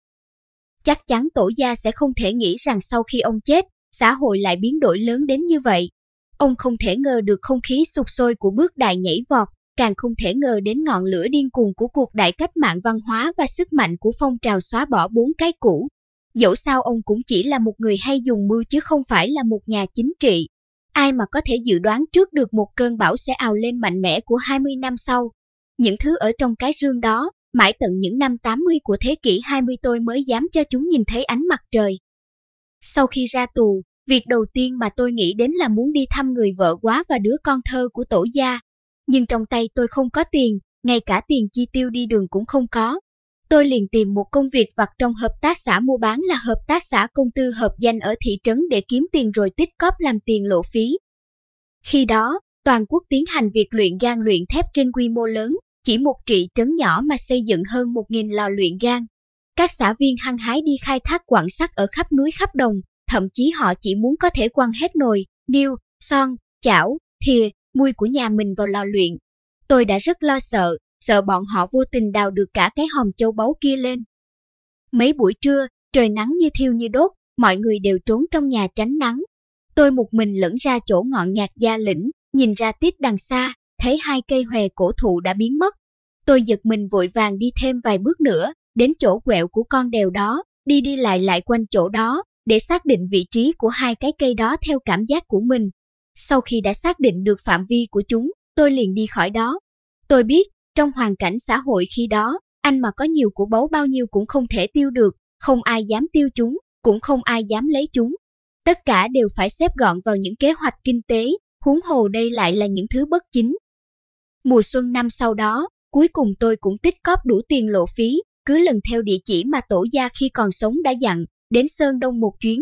Chắc chắn tổ gia sẽ không thể nghĩ rằng sau khi ông chết, xã hội lại biến đổi lớn đến như vậy. Ông không thể ngờ được không khí sụp sôi của bước đại nhảy vọt, càng không thể ngờ đến ngọn lửa điên cuồng của cuộc đại cách mạng văn hóa và sức mạnh của phong trào xóa bỏ bốn cái cũ, Dẫu sao ông cũng chỉ là một người hay dùng mưu chứ không phải là một nhà chính trị. Ai mà có thể dự đoán trước được một cơn bão sẽ ào lên mạnh mẽ của 20 năm sau. Những thứ ở trong cái rương đó, mãi tận những năm 80 của thế kỷ 20 tôi mới dám cho chúng nhìn thấy ánh mặt trời. Sau khi ra tù, việc đầu tiên mà tôi nghĩ đến là muốn đi thăm người vợ quá và đứa con thơ của tổ gia. Nhưng trong tay tôi không có tiền, ngay cả tiền chi tiêu đi đường cũng không có. Tôi liền tìm một công việc vặt trong hợp tác xã mua bán là hợp tác xã công tư hợp danh ở thị trấn để kiếm tiền rồi tích cóp làm tiền lộ phí. Khi đó, toàn quốc tiến hành việc luyện gan luyện thép trên quy mô lớn, chỉ một trị trấn nhỏ mà xây dựng hơn 1.000 lò luyện gan. Các xã viên hăng hái đi khai thác quặng sắt ở khắp núi khắp đồng, thậm chí họ chỉ muốn có thể quăng hết nồi, niêu, son, chảo, thìa, muôi của nhà mình vào lò luyện. Tôi đã rất lo sợ, sợ bọn họ vô tình đào được cả cái hòm châu báu kia lên. Mấy buổi trưa, trời nắng như thiêu như đốt, mọi người đều trốn trong nhà tránh nắng. Tôi một mình lẫn ra chỗ ngọn nhạc gia lĩnh, nhìn ra tít đằng xa, thấy hai cây hòe cổ thụ đã biến mất. Tôi giật mình vội vàng đi thêm vài bước nữa, đến chỗ quẹo của con đèo đó, đi đi lại lại quanh chỗ đó, để xác định vị trí của hai cái cây đó theo cảm giác của mình. Sau khi đã xác định được phạm vi của chúng, tôi liền đi khỏi đó. Tôi biết, trong hoàn cảnh xã hội khi đó, anh mà có nhiều của báu bao nhiêu cũng không thể tiêu được, không ai dám tiêu chúng, cũng không ai dám lấy chúng. Tất cả đều phải xếp gọn vào những kế hoạch kinh tế, huống hồ đây lại là những thứ bất chính. Mùa xuân năm sau đó, cuối cùng tôi cũng tích cóp đủ tiền lộ phí, cứ lần theo địa chỉ mà tổ gia khi còn sống đã dặn, đến Sơn Đông một chuyến.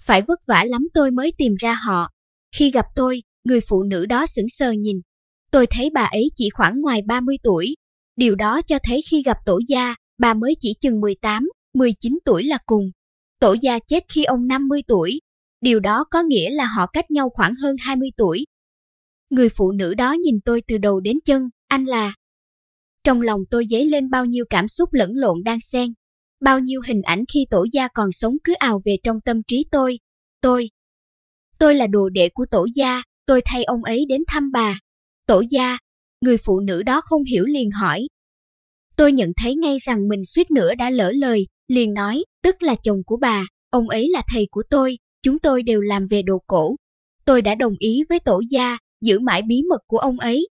Phải vất vả lắm tôi mới tìm ra họ. Khi gặp tôi, người phụ nữ đó sững sờ nhìn, Tôi thấy bà ấy chỉ khoảng ngoài 30 tuổi. Điều đó cho thấy khi gặp tổ gia, bà mới chỉ chừng 18, 19 tuổi là cùng. Tổ gia chết khi ông 50 tuổi. Điều đó có nghĩa là họ cách nhau khoảng hơn 20 tuổi. Người phụ nữ đó nhìn tôi từ đầu đến chân, anh là. Trong lòng tôi dấy lên bao nhiêu cảm xúc lẫn lộn đang xen. Bao nhiêu hình ảnh khi tổ gia còn sống cứ ào về trong tâm trí tôi. Tôi. Tôi là đồ đệ của tổ gia, tôi thay ông ấy đến thăm bà, Tổ gia, người phụ nữ đó không hiểu liền hỏi. Tôi nhận thấy ngay rằng mình suýt nữa đã lỡ lời, liền nói, tức là chồng của bà, ông ấy là thầy của tôi, chúng tôi đều làm về đồ cổ. Tôi đã đồng ý với tổ gia, giữ mãi bí mật của ông ấy.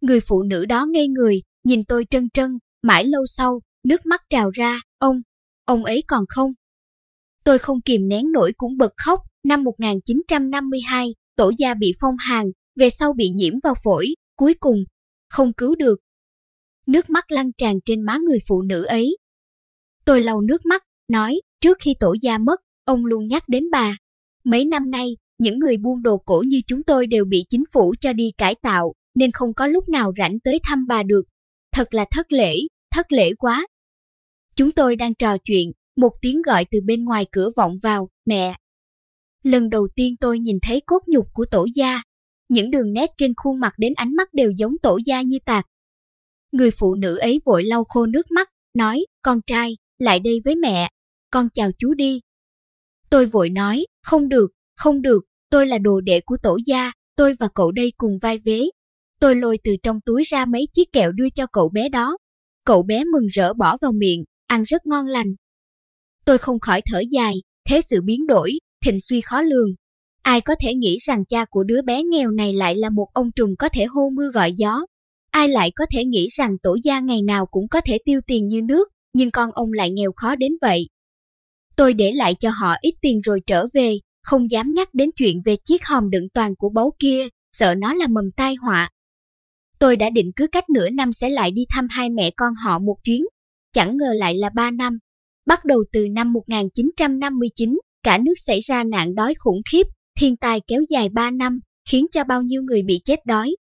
Người phụ nữ đó ngây người, nhìn tôi trân trân, mãi lâu sau, nước mắt trào ra, ông, ông ấy còn không? Tôi không kìm nén nổi cũng bật khóc, năm 1952, tổ gia bị phong hàng, về sau bị nhiễm vào phổi, cuối cùng, không cứu được. Nước mắt lăn tràn trên má người phụ nữ ấy. Tôi lau nước mắt, nói, trước khi tổ gia mất, ông luôn nhắc đến bà. Mấy năm nay, những người buôn đồ cổ như chúng tôi đều bị chính phủ cho đi cải tạo, nên không có lúc nào rảnh tới thăm bà được. Thật là thất lễ, thất lễ quá. Chúng tôi đang trò chuyện, một tiếng gọi từ bên ngoài cửa vọng vào, mẹ. Lần đầu tiên tôi nhìn thấy cốt nhục của tổ gia những đường nét trên khuôn mặt đến ánh mắt đều giống tổ gia như tạc. Người phụ nữ ấy vội lau khô nước mắt, nói, con trai, lại đây với mẹ, con chào chú đi. Tôi vội nói, không được, không được, tôi là đồ đệ của tổ gia, tôi và cậu đây cùng vai vế. Tôi lôi từ trong túi ra mấy chiếc kẹo đưa cho cậu bé đó. Cậu bé mừng rỡ bỏ vào miệng, ăn rất ngon lành. Tôi không khỏi thở dài, thế sự biến đổi, thịnh suy khó lường, Ai có thể nghĩ rằng cha của đứa bé nghèo này lại là một ông trùng có thể hô mưa gọi gió? Ai lại có thể nghĩ rằng tổ gia ngày nào cũng có thể tiêu tiền như nước, nhưng con ông lại nghèo khó đến vậy? Tôi để lại cho họ ít tiền rồi trở về, không dám nhắc đến chuyện về chiếc hòm đựng toàn của báu kia, sợ nó là mầm tai họa. Tôi đã định cứ cách nửa năm sẽ lại đi thăm hai mẹ con họ một chuyến, chẳng ngờ lại là ba năm. Bắt đầu từ năm 1959, cả nước xảy ra nạn đói khủng khiếp, Thiên tai kéo dài 3 năm, khiến cho bao nhiêu người bị chết đói.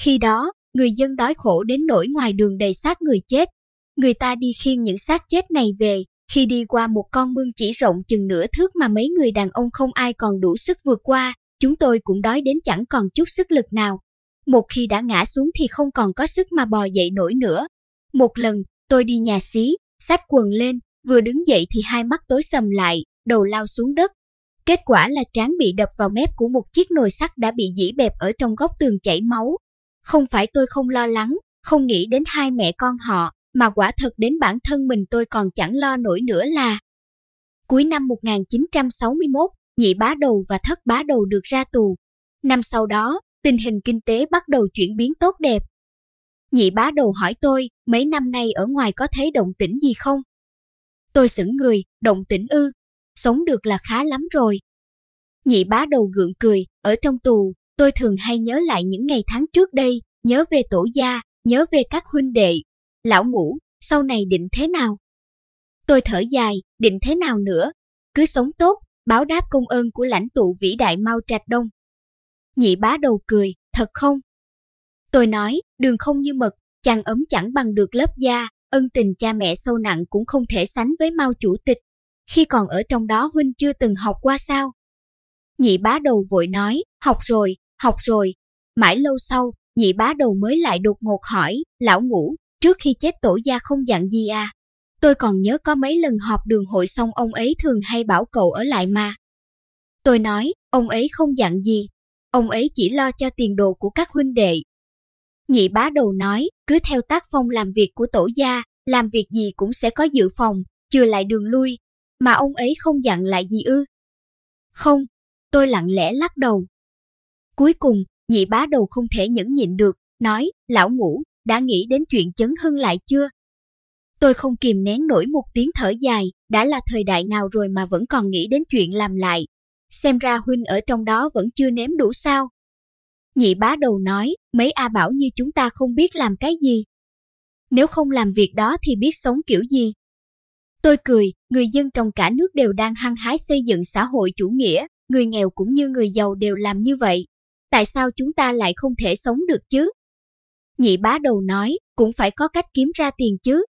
Khi đó, người dân đói khổ đến nỗi ngoài đường đầy xác người chết. Người ta đi khiêng những xác chết này về, khi đi qua một con mương chỉ rộng chừng nửa thước mà mấy người đàn ông không ai còn đủ sức vượt qua, chúng tôi cũng đói đến chẳng còn chút sức lực nào. Một khi đã ngã xuống thì không còn có sức mà bò dậy nổi nữa. Một lần, tôi đi nhà xí, xách quần lên, vừa đứng dậy thì hai mắt tối sầm lại, đầu lao xuống đất, Kết quả là tráng bị đập vào mép của một chiếc nồi sắt đã bị dĩ bẹp ở trong góc tường chảy máu. Không phải tôi không lo lắng, không nghĩ đến hai mẹ con họ, mà quả thật đến bản thân mình tôi còn chẳng lo nổi nữa là. Cuối năm 1961, nhị bá đầu và thất bá đầu được ra tù. Năm sau đó, tình hình kinh tế bắt đầu chuyển biến tốt đẹp. Nhị bá đầu hỏi tôi, mấy năm nay ở ngoài có thấy động tĩnh gì không? Tôi sững người, động tĩnh ư? sống được là khá lắm rồi. Nhị bá đầu gượng cười, ở trong tù, tôi thường hay nhớ lại những ngày tháng trước đây, nhớ về tổ gia, nhớ về các huynh đệ. Lão ngủ, sau này định thế nào? Tôi thở dài, định thế nào nữa? Cứ sống tốt, báo đáp công ơn của lãnh tụ vĩ đại Mao Trạch Đông. Nhị bá đầu cười, thật không? Tôi nói, đường không như mật, chàng ấm chẳng bằng được lớp da, ân tình cha mẹ sâu nặng cũng không thể sánh với Mao chủ tịch khi còn ở trong đó huynh chưa từng học qua sao? Nhị bá đầu vội nói, học rồi, học rồi. Mãi lâu sau, nhị bá đầu mới lại đột ngột hỏi, lão ngủ, trước khi chết tổ gia không dặn gì à? Tôi còn nhớ có mấy lần họp đường hội xong ông ấy thường hay bảo cậu ở lại mà. Tôi nói, ông ấy không dặn gì, ông ấy chỉ lo cho tiền đồ của các huynh đệ. Nhị bá đầu nói, cứ theo tác phong làm việc của tổ gia, làm việc gì cũng sẽ có dự phòng, chưa lại đường lui, mà ông ấy không dặn lại gì ư? Không, tôi lặng lẽ lắc đầu. Cuối cùng, nhị bá đầu không thể nhẫn nhịn được, nói, lão ngủ, đã nghĩ đến chuyện chấn hưng lại chưa? Tôi không kìm nén nổi một tiếng thở dài, đã là thời đại nào rồi mà vẫn còn nghĩ đến chuyện làm lại. Xem ra huynh ở trong đó vẫn chưa nếm đủ sao. Nhị bá đầu nói, mấy A bảo như chúng ta không biết làm cái gì. Nếu không làm việc đó thì biết sống kiểu gì. Tôi cười, người dân trong cả nước đều đang hăng hái xây dựng xã hội chủ nghĩa, người nghèo cũng như người giàu đều làm như vậy. Tại sao chúng ta lại không thể sống được chứ? Nhị bá đầu nói, cũng phải có cách kiếm ra tiền chứ.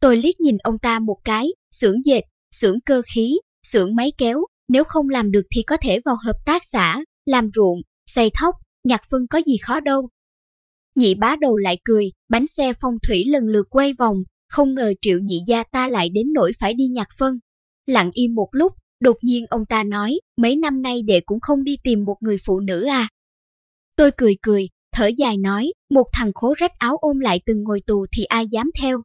Tôi liếc nhìn ông ta một cái, xưởng dệt, xưởng cơ khí, xưởng máy kéo, nếu không làm được thì có thể vào hợp tác xã, làm ruộng, xây thóc, nhặt phân có gì khó đâu. Nhị bá đầu lại cười, bánh xe phong thủy lần lượt quay vòng, không ngờ triệu nhị gia ta lại đến nỗi phải đi nhặt phân. Lặng im một lúc, đột nhiên ông ta nói, mấy năm nay đệ cũng không đi tìm một người phụ nữ à. Tôi cười cười, thở dài nói, một thằng khố rách áo ôm lại từng ngồi tù thì ai dám theo.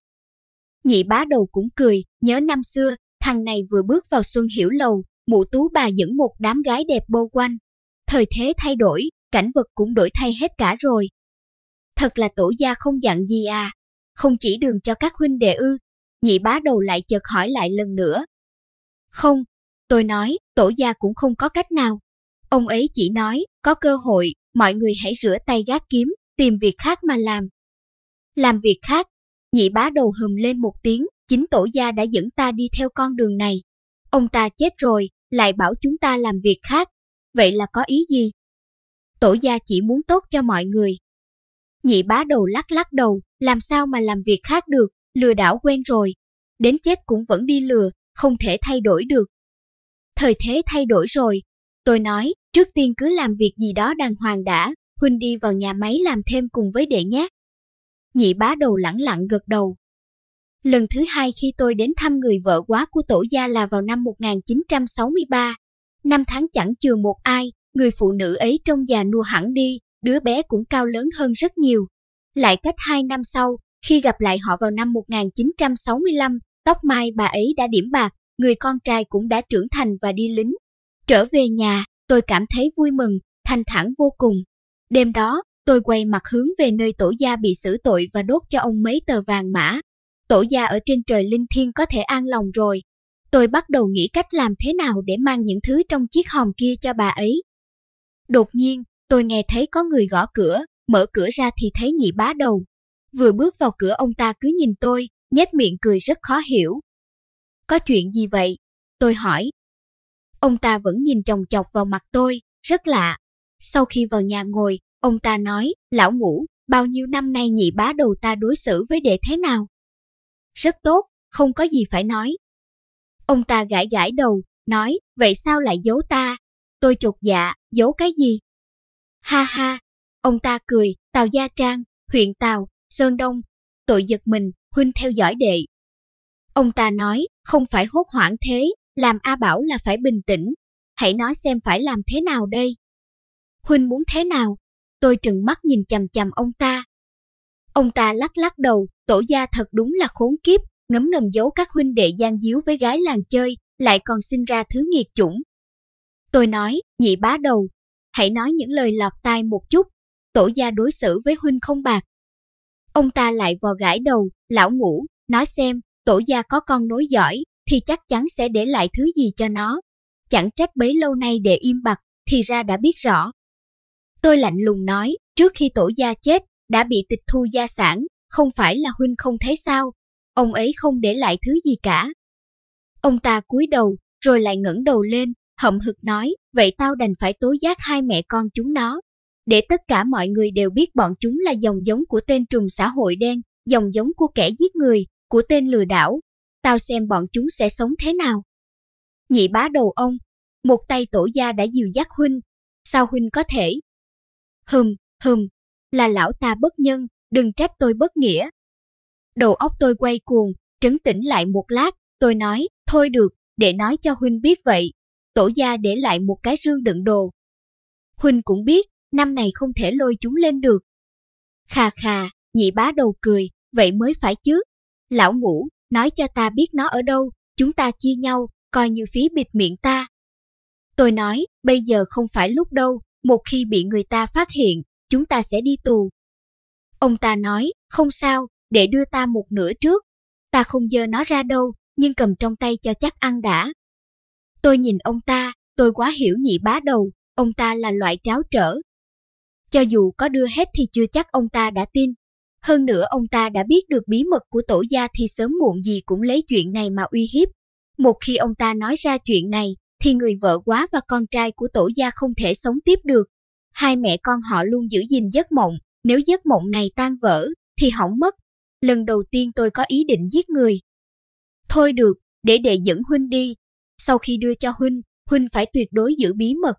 Nhị bá đầu cũng cười, nhớ năm xưa, thằng này vừa bước vào xuân hiểu lầu, mụ tú bà dẫn một đám gái đẹp bô quanh. Thời thế thay đổi, cảnh vật cũng đổi thay hết cả rồi. Thật là tổ gia không dặn gì à, không chỉ đường cho các huynh đệ ư, nhị bá đầu lại chợt hỏi lại lần nữa. Không, tôi nói, tổ gia cũng không có cách nào. Ông ấy chỉ nói, có cơ hội, mọi người hãy rửa tay gác kiếm, tìm việc khác mà làm. Làm việc khác, nhị bá đầu hùm lên một tiếng, chính tổ gia đã dẫn ta đi theo con đường này. Ông ta chết rồi, lại bảo chúng ta làm việc khác, vậy là có ý gì? Tổ gia chỉ muốn tốt cho mọi người, Nhị bá đầu lắc lắc đầu, làm sao mà làm việc khác được, lừa đảo quen rồi. Đến chết cũng vẫn đi lừa, không thể thay đổi được. Thời thế thay đổi rồi. Tôi nói, trước tiên cứ làm việc gì đó đàng hoàng đã, Huynh đi vào nhà máy làm thêm cùng với đệ nhé. Nhị bá đầu lẳng lặng gật đầu. Lần thứ hai khi tôi đến thăm người vợ quá của tổ gia là vào năm 1963. Năm tháng chẳng chừa một ai, người phụ nữ ấy trông già nua hẳn đi, đứa bé cũng cao lớn hơn rất nhiều. Lại cách 2 năm sau, khi gặp lại họ vào năm 1965, tóc mai bà ấy đã điểm bạc, người con trai cũng đã trưởng thành và đi lính. Trở về nhà, tôi cảm thấy vui mừng, thanh thản vô cùng. Đêm đó, tôi quay mặt hướng về nơi tổ gia bị xử tội và đốt cho ông mấy tờ vàng mã. Tổ gia ở trên trời linh thiên có thể an lòng rồi. Tôi bắt đầu nghĩ cách làm thế nào để mang những thứ trong chiếc hòm kia cho bà ấy. Đột nhiên, Tôi nghe thấy có người gõ cửa, mở cửa ra thì thấy nhị bá đầu. Vừa bước vào cửa ông ta cứ nhìn tôi, nhếch miệng cười rất khó hiểu. Có chuyện gì vậy? Tôi hỏi. Ông ta vẫn nhìn chồng chọc vào mặt tôi, rất lạ. Sau khi vào nhà ngồi, ông ta nói, lão ngủ, bao nhiêu năm nay nhị bá đầu ta đối xử với đệ thế nào? Rất tốt, không có gì phải nói. Ông ta gãi gãi đầu, nói, vậy sao lại giấu ta? Tôi chột dạ, giấu cái gì? Ha ha, ông ta cười, Tào Gia Trang, huyện Tào, Sơn Đông, tội giật mình, huynh theo dõi đệ. Ông ta nói, không phải hốt hoảng thế, làm A Bảo là phải bình tĩnh, hãy nói xem phải làm thế nào đây. Huynh muốn thế nào? Tôi trừng mắt nhìn chằm chằm ông ta. Ông ta lắc lắc đầu, tổ gia thật đúng là khốn kiếp, ngấm ngầm giấu các huynh đệ gian díu với gái làng chơi, lại còn sinh ra thứ nghiệt chủng. Tôi nói, nhị bá đầu, hãy nói những lời lọt tai một chút, tổ gia đối xử với huynh không bạc. Ông ta lại vò gãi đầu, lão ngủ, nói xem, tổ gia có con nối giỏi, thì chắc chắn sẽ để lại thứ gì cho nó. Chẳng trách bấy lâu nay để im bặt, thì ra đã biết rõ. Tôi lạnh lùng nói, trước khi tổ gia chết, đã bị tịch thu gia sản, không phải là huynh không thấy sao, ông ấy không để lại thứ gì cả. Ông ta cúi đầu, rồi lại ngẩng đầu lên, hậm hực nói, vậy tao đành phải tố giác hai mẹ con chúng nó, để tất cả mọi người đều biết bọn chúng là dòng giống của tên trùng xã hội đen, dòng giống của kẻ giết người, của tên lừa đảo. Tao xem bọn chúng sẽ sống thế nào. Nhị bá đầu ông, một tay tổ gia đã dìu dắt huynh, sao huynh có thể? Hừm, hừm, là lão ta bất nhân, đừng trách tôi bất nghĩa. Đầu óc tôi quay cuồng, trấn tĩnh lại một lát, tôi nói, thôi được, để nói cho huynh biết vậy tổ gia để lại một cái rương đựng đồ. Huynh cũng biết, năm này không thể lôi chúng lên được. Khà khà, nhị bá đầu cười, vậy mới phải chứ. Lão ngủ, nói cho ta biết nó ở đâu, chúng ta chia nhau, coi như phí bịt miệng ta. Tôi nói, bây giờ không phải lúc đâu, một khi bị người ta phát hiện, chúng ta sẽ đi tù. Ông ta nói, không sao, để đưa ta một nửa trước. Ta không dơ nó ra đâu, nhưng cầm trong tay cho chắc ăn đã. Tôi nhìn ông ta, tôi quá hiểu nhị bá đầu, ông ta là loại tráo trở. Cho dù có đưa hết thì chưa chắc ông ta đã tin. Hơn nữa ông ta đã biết được bí mật của tổ gia thì sớm muộn gì cũng lấy chuyện này mà uy hiếp. Một khi ông ta nói ra chuyện này, thì người vợ quá và con trai của tổ gia không thể sống tiếp được. Hai mẹ con họ luôn giữ gìn giấc mộng, nếu giấc mộng này tan vỡ, thì hỏng mất. Lần đầu tiên tôi có ý định giết người. Thôi được, để đệ dẫn huynh đi, sau khi đưa cho Huynh, Huynh phải tuyệt đối giữ bí mật.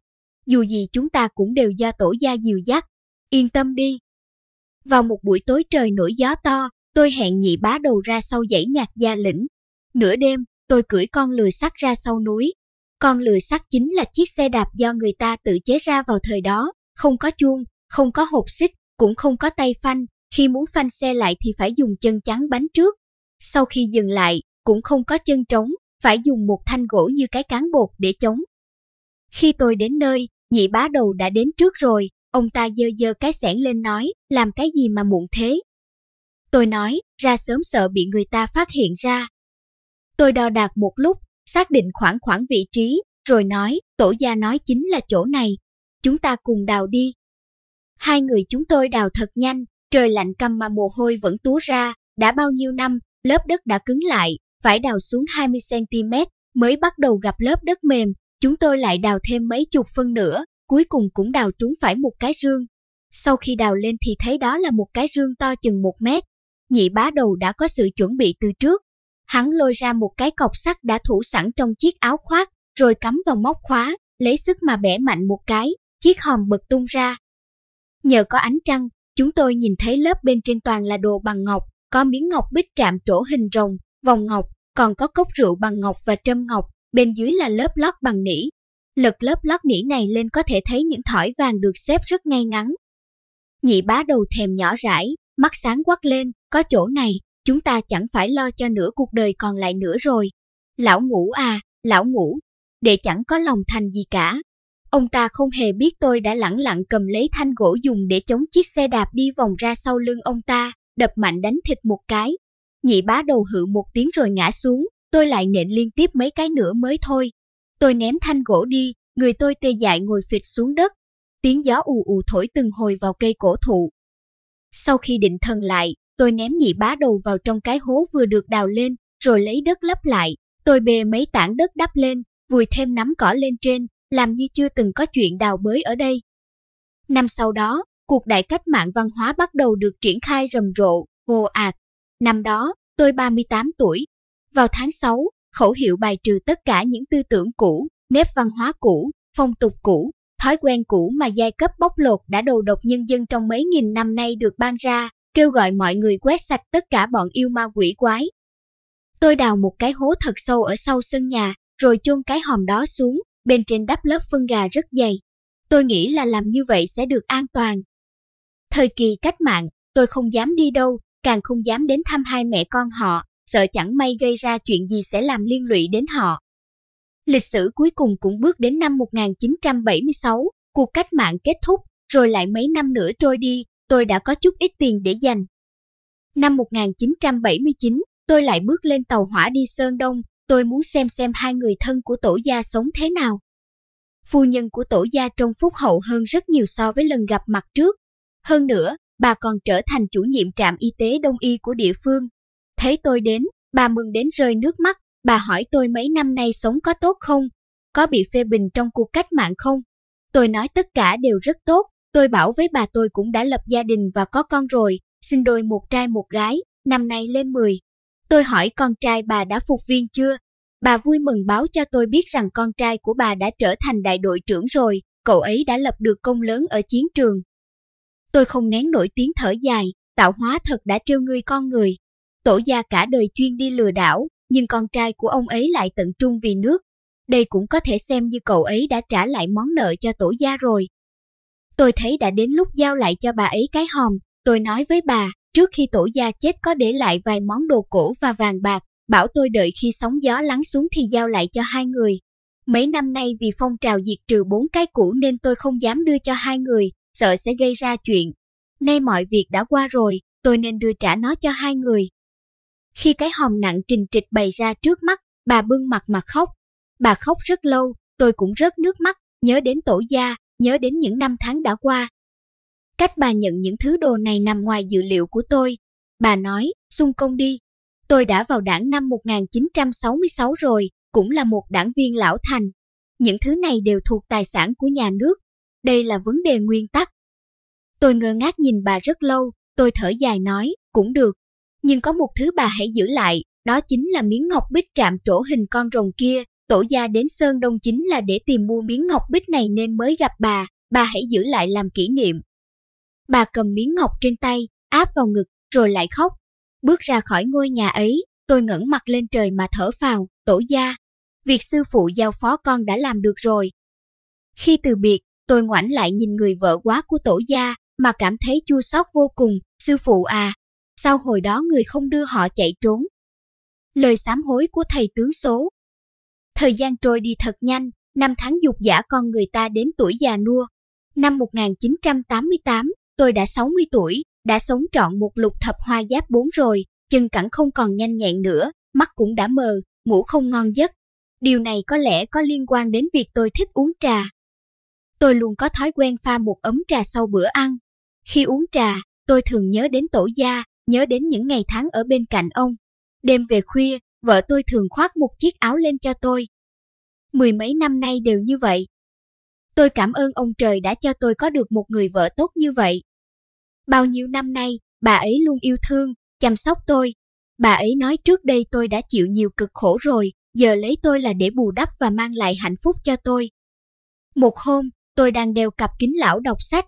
Dù gì chúng ta cũng đều gia tổ gia dìu dắt. Yên tâm đi. Vào một buổi tối trời nổi gió to, tôi hẹn nhị bá đầu ra sau dãy nhạc gia lĩnh. Nửa đêm, tôi cưỡi con lừa sắt ra sau núi. Con lừa sắt chính là chiếc xe đạp do người ta tự chế ra vào thời đó, không có chuông, không có hộp xích, cũng không có tay phanh, khi muốn phanh xe lại thì phải dùng chân chắn bánh trước. Sau khi dừng lại, cũng không có chân trống, phải dùng một thanh gỗ như cái cán bột để chống. Khi tôi đến nơi, nhị bá đầu đã đến trước rồi, ông ta dơ dơ cái xẻng lên nói, làm cái gì mà muộn thế. Tôi nói, ra sớm sợ bị người ta phát hiện ra. Tôi đo đạc một lúc, xác định khoảng khoảng vị trí, rồi nói, tổ gia nói chính là chỗ này, chúng ta cùng đào đi. Hai người chúng tôi đào thật nhanh, trời lạnh căm mà mồ hôi vẫn túa ra, đã bao nhiêu năm, lớp đất đã cứng lại, phải đào xuống 20cm mới bắt đầu gặp lớp đất mềm, chúng tôi lại đào thêm mấy chục phân nữa, cuối cùng cũng đào trúng phải một cái rương. Sau khi đào lên thì thấy đó là một cái rương to chừng một mét. Nhị bá đầu đã có sự chuẩn bị từ trước. Hắn lôi ra một cái cọc sắt đã thủ sẵn trong chiếc áo khoác, rồi cắm vào móc khóa, lấy sức mà bẻ mạnh một cái, chiếc hòm bật tung ra. Nhờ có ánh trăng, chúng tôi nhìn thấy lớp bên trên toàn là đồ bằng ngọc, có miếng ngọc bích chạm chỗ hình rồng, Vòng ngọc còn có cốc rượu bằng ngọc và trâm ngọc, bên dưới là lớp lót bằng nỉ. Lật lớp lót nỉ này lên có thể thấy những thỏi vàng được xếp rất ngay ngắn. Nhị bá đầu thèm nhỏ rãi, mắt sáng quắc lên, có chỗ này, chúng ta chẳng phải lo cho nửa cuộc đời còn lại nữa rồi. Lão ngủ à, lão ngủ, để chẳng có lòng thành gì cả. Ông ta không hề biết tôi đã lẳng lặng cầm lấy thanh gỗ dùng để chống chiếc xe đạp đi vòng ra sau lưng ông ta, đập mạnh đánh thịt một cái, Nhị bá đầu hự một tiếng rồi ngã xuống, tôi lại nện liên tiếp mấy cái nữa mới thôi. Tôi ném thanh gỗ đi, người tôi tê dại ngồi phịch xuống đất. Tiếng gió ù ù thổi từng hồi vào cây cổ thụ. Sau khi định thần lại, tôi ném nhị bá đầu vào trong cái hố vừa được đào lên, rồi lấy đất lấp lại. Tôi bê mấy tảng đất đắp lên, vùi thêm nắm cỏ lên trên, làm như chưa từng có chuyện đào bới ở đây. Năm sau đó, cuộc đại cách mạng văn hóa bắt đầu được triển khai rầm rộ, hồ ạt, à, Năm đó, tôi 38 tuổi. Vào tháng 6, khẩu hiệu bài trừ tất cả những tư tưởng cũ, nếp văn hóa cũ, phong tục cũ, thói quen cũ mà giai cấp bóc lột đã đầu độc nhân dân trong mấy nghìn năm nay được ban ra, kêu gọi mọi người quét sạch tất cả bọn yêu ma quỷ quái. Tôi đào một cái hố thật sâu ở sau sân nhà, rồi chôn cái hòm đó xuống, bên trên đắp lớp phân gà rất dày. Tôi nghĩ là làm như vậy sẽ được an toàn. Thời kỳ cách mạng, tôi không dám đi đâu, càng không dám đến thăm hai mẹ con họ, sợ chẳng may gây ra chuyện gì sẽ làm liên lụy đến họ. Lịch sử cuối cùng cũng bước đến năm 1976, cuộc cách mạng kết thúc, rồi lại mấy năm nữa trôi đi, tôi đã có chút ít tiền để dành. Năm 1979, tôi lại bước lên tàu hỏa đi Sơn Đông, tôi muốn xem xem hai người thân của tổ gia sống thế nào. Phu nhân của tổ gia trông phúc hậu hơn rất nhiều so với lần gặp mặt trước. Hơn nữa, bà còn trở thành chủ nhiệm trạm y tế đông y của địa phương. Thấy tôi đến, bà mừng đến rơi nước mắt, bà hỏi tôi mấy năm nay sống có tốt không, có bị phê bình trong cuộc cách mạng không. Tôi nói tất cả đều rất tốt, tôi bảo với bà tôi cũng đã lập gia đình và có con rồi, sinh đôi một trai một gái, năm nay lên 10. Tôi hỏi con trai bà đã phục viên chưa? Bà vui mừng báo cho tôi biết rằng con trai của bà đã trở thành đại đội trưởng rồi, cậu ấy đã lập được công lớn ở chiến trường, Tôi không nén nổi tiếng thở dài, tạo hóa thật đã trêu ngươi con người. Tổ gia cả đời chuyên đi lừa đảo, nhưng con trai của ông ấy lại tận trung vì nước. Đây cũng có thể xem như cậu ấy đã trả lại món nợ cho tổ gia rồi. Tôi thấy đã đến lúc giao lại cho bà ấy cái hòm, tôi nói với bà, trước khi tổ gia chết có để lại vài món đồ cổ và vàng bạc, bảo tôi đợi khi sóng gió lắng xuống thì giao lại cho hai người. Mấy năm nay vì phong trào diệt trừ bốn cái cũ nên tôi không dám đưa cho hai người, sợ sẽ gây ra chuyện. Nay mọi việc đã qua rồi, tôi nên đưa trả nó cho hai người. Khi cái hòm nặng trình trịch bày ra trước mắt, bà bưng mặt mà khóc. Bà khóc rất lâu, tôi cũng rớt nước mắt, nhớ đến tổ gia, nhớ đến những năm tháng đã qua. Cách bà nhận những thứ đồ này nằm ngoài dự liệu của tôi. Bà nói, xung công đi. Tôi đã vào đảng năm 1966 rồi, cũng là một đảng viên lão thành. Những thứ này đều thuộc tài sản của nhà nước, đây là vấn đề nguyên tắc. Tôi ngơ ngác nhìn bà rất lâu, tôi thở dài nói, cũng được. Nhưng có một thứ bà hãy giữ lại, đó chính là miếng ngọc bích trạm trổ hình con rồng kia. Tổ gia đến Sơn Đông chính là để tìm mua miếng ngọc bích này nên mới gặp bà, bà hãy giữ lại làm kỷ niệm. Bà cầm miếng ngọc trên tay, áp vào ngực, rồi lại khóc. Bước ra khỏi ngôi nhà ấy, tôi ngẩng mặt lên trời mà thở phào, tổ gia. Việc sư phụ giao phó con đã làm được rồi. Khi từ biệt, Tôi ngoảnh lại nhìn người vợ quá của tổ gia mà cảm thấy chua xót vô cùng, sư phụ à, sao hồi đó người không đưa họ chạy trốn? Lời sám hối của thầy tướng số. Thời gian trôi đi thật nhanh, năm tháng dục giả con người ta đến tuổi già nua. Năm 1988, tôi đã 60 tuổi, đã sống trọn một lục thập hoa giáp bốn rồi, chân cẳng không còn nhanh nhẹn nữa, mắt cũng đã mờ, ngủ không ngon giấc. Điều này có lẽ có liên quan đến việc tôi thích uống trà, tôi luôn có thói quen pha một ấm trà sau bữa ăn. Khi uống trà, tôi thường nhớ đến tổ gia, nhớ đến những ngày tháng ở bên cạnh ông. Đêm về khuya, vợ tôi thường khoác một chiếc áo lên cho tôi. Mười mấy năm nay đều như vậy. Tôi cảm ơn ông trời đã cho tôi có được một người vợ tốt như vậy. Bao nhiêu năm nay, bà ấy luôn yêu thương, chăm sóc tôi. Bà ấy nói trước đây tôi đã chịu nhiều cực khổ rồi, giờ lấy tôi là để bù đắp và mang lại hạnh phúc cho tôi. Một hôm, Tôi đang đeo cặp kính lão đọc sách.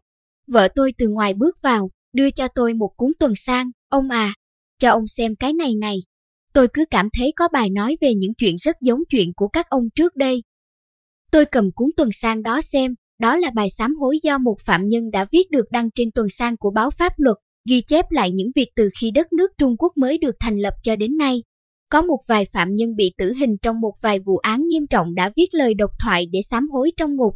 Vợ tôi từ ngoài bước vào, đưa cho tôi một cuốn tuần sang. Ông à, cho ông xem cái này này. Tôi cứ cảm thấy có bài nói về những chuyện rất giống chuyện của các ông trước đây. Tôi cầm cuốn tuần sang đó xem, đó là bài sám hối do một phạm nhân đã viết được đăng trên tuần sang của báo pháp luật, ghi chép lại những việc từ khi đất nước Trung Quốc mới được thành lập cho đến nay. Có một vài phạm nhân bị tử hình trong một vài vụ án nghiêm trọng đã viết lời độc thoại để sám hối trong ngục,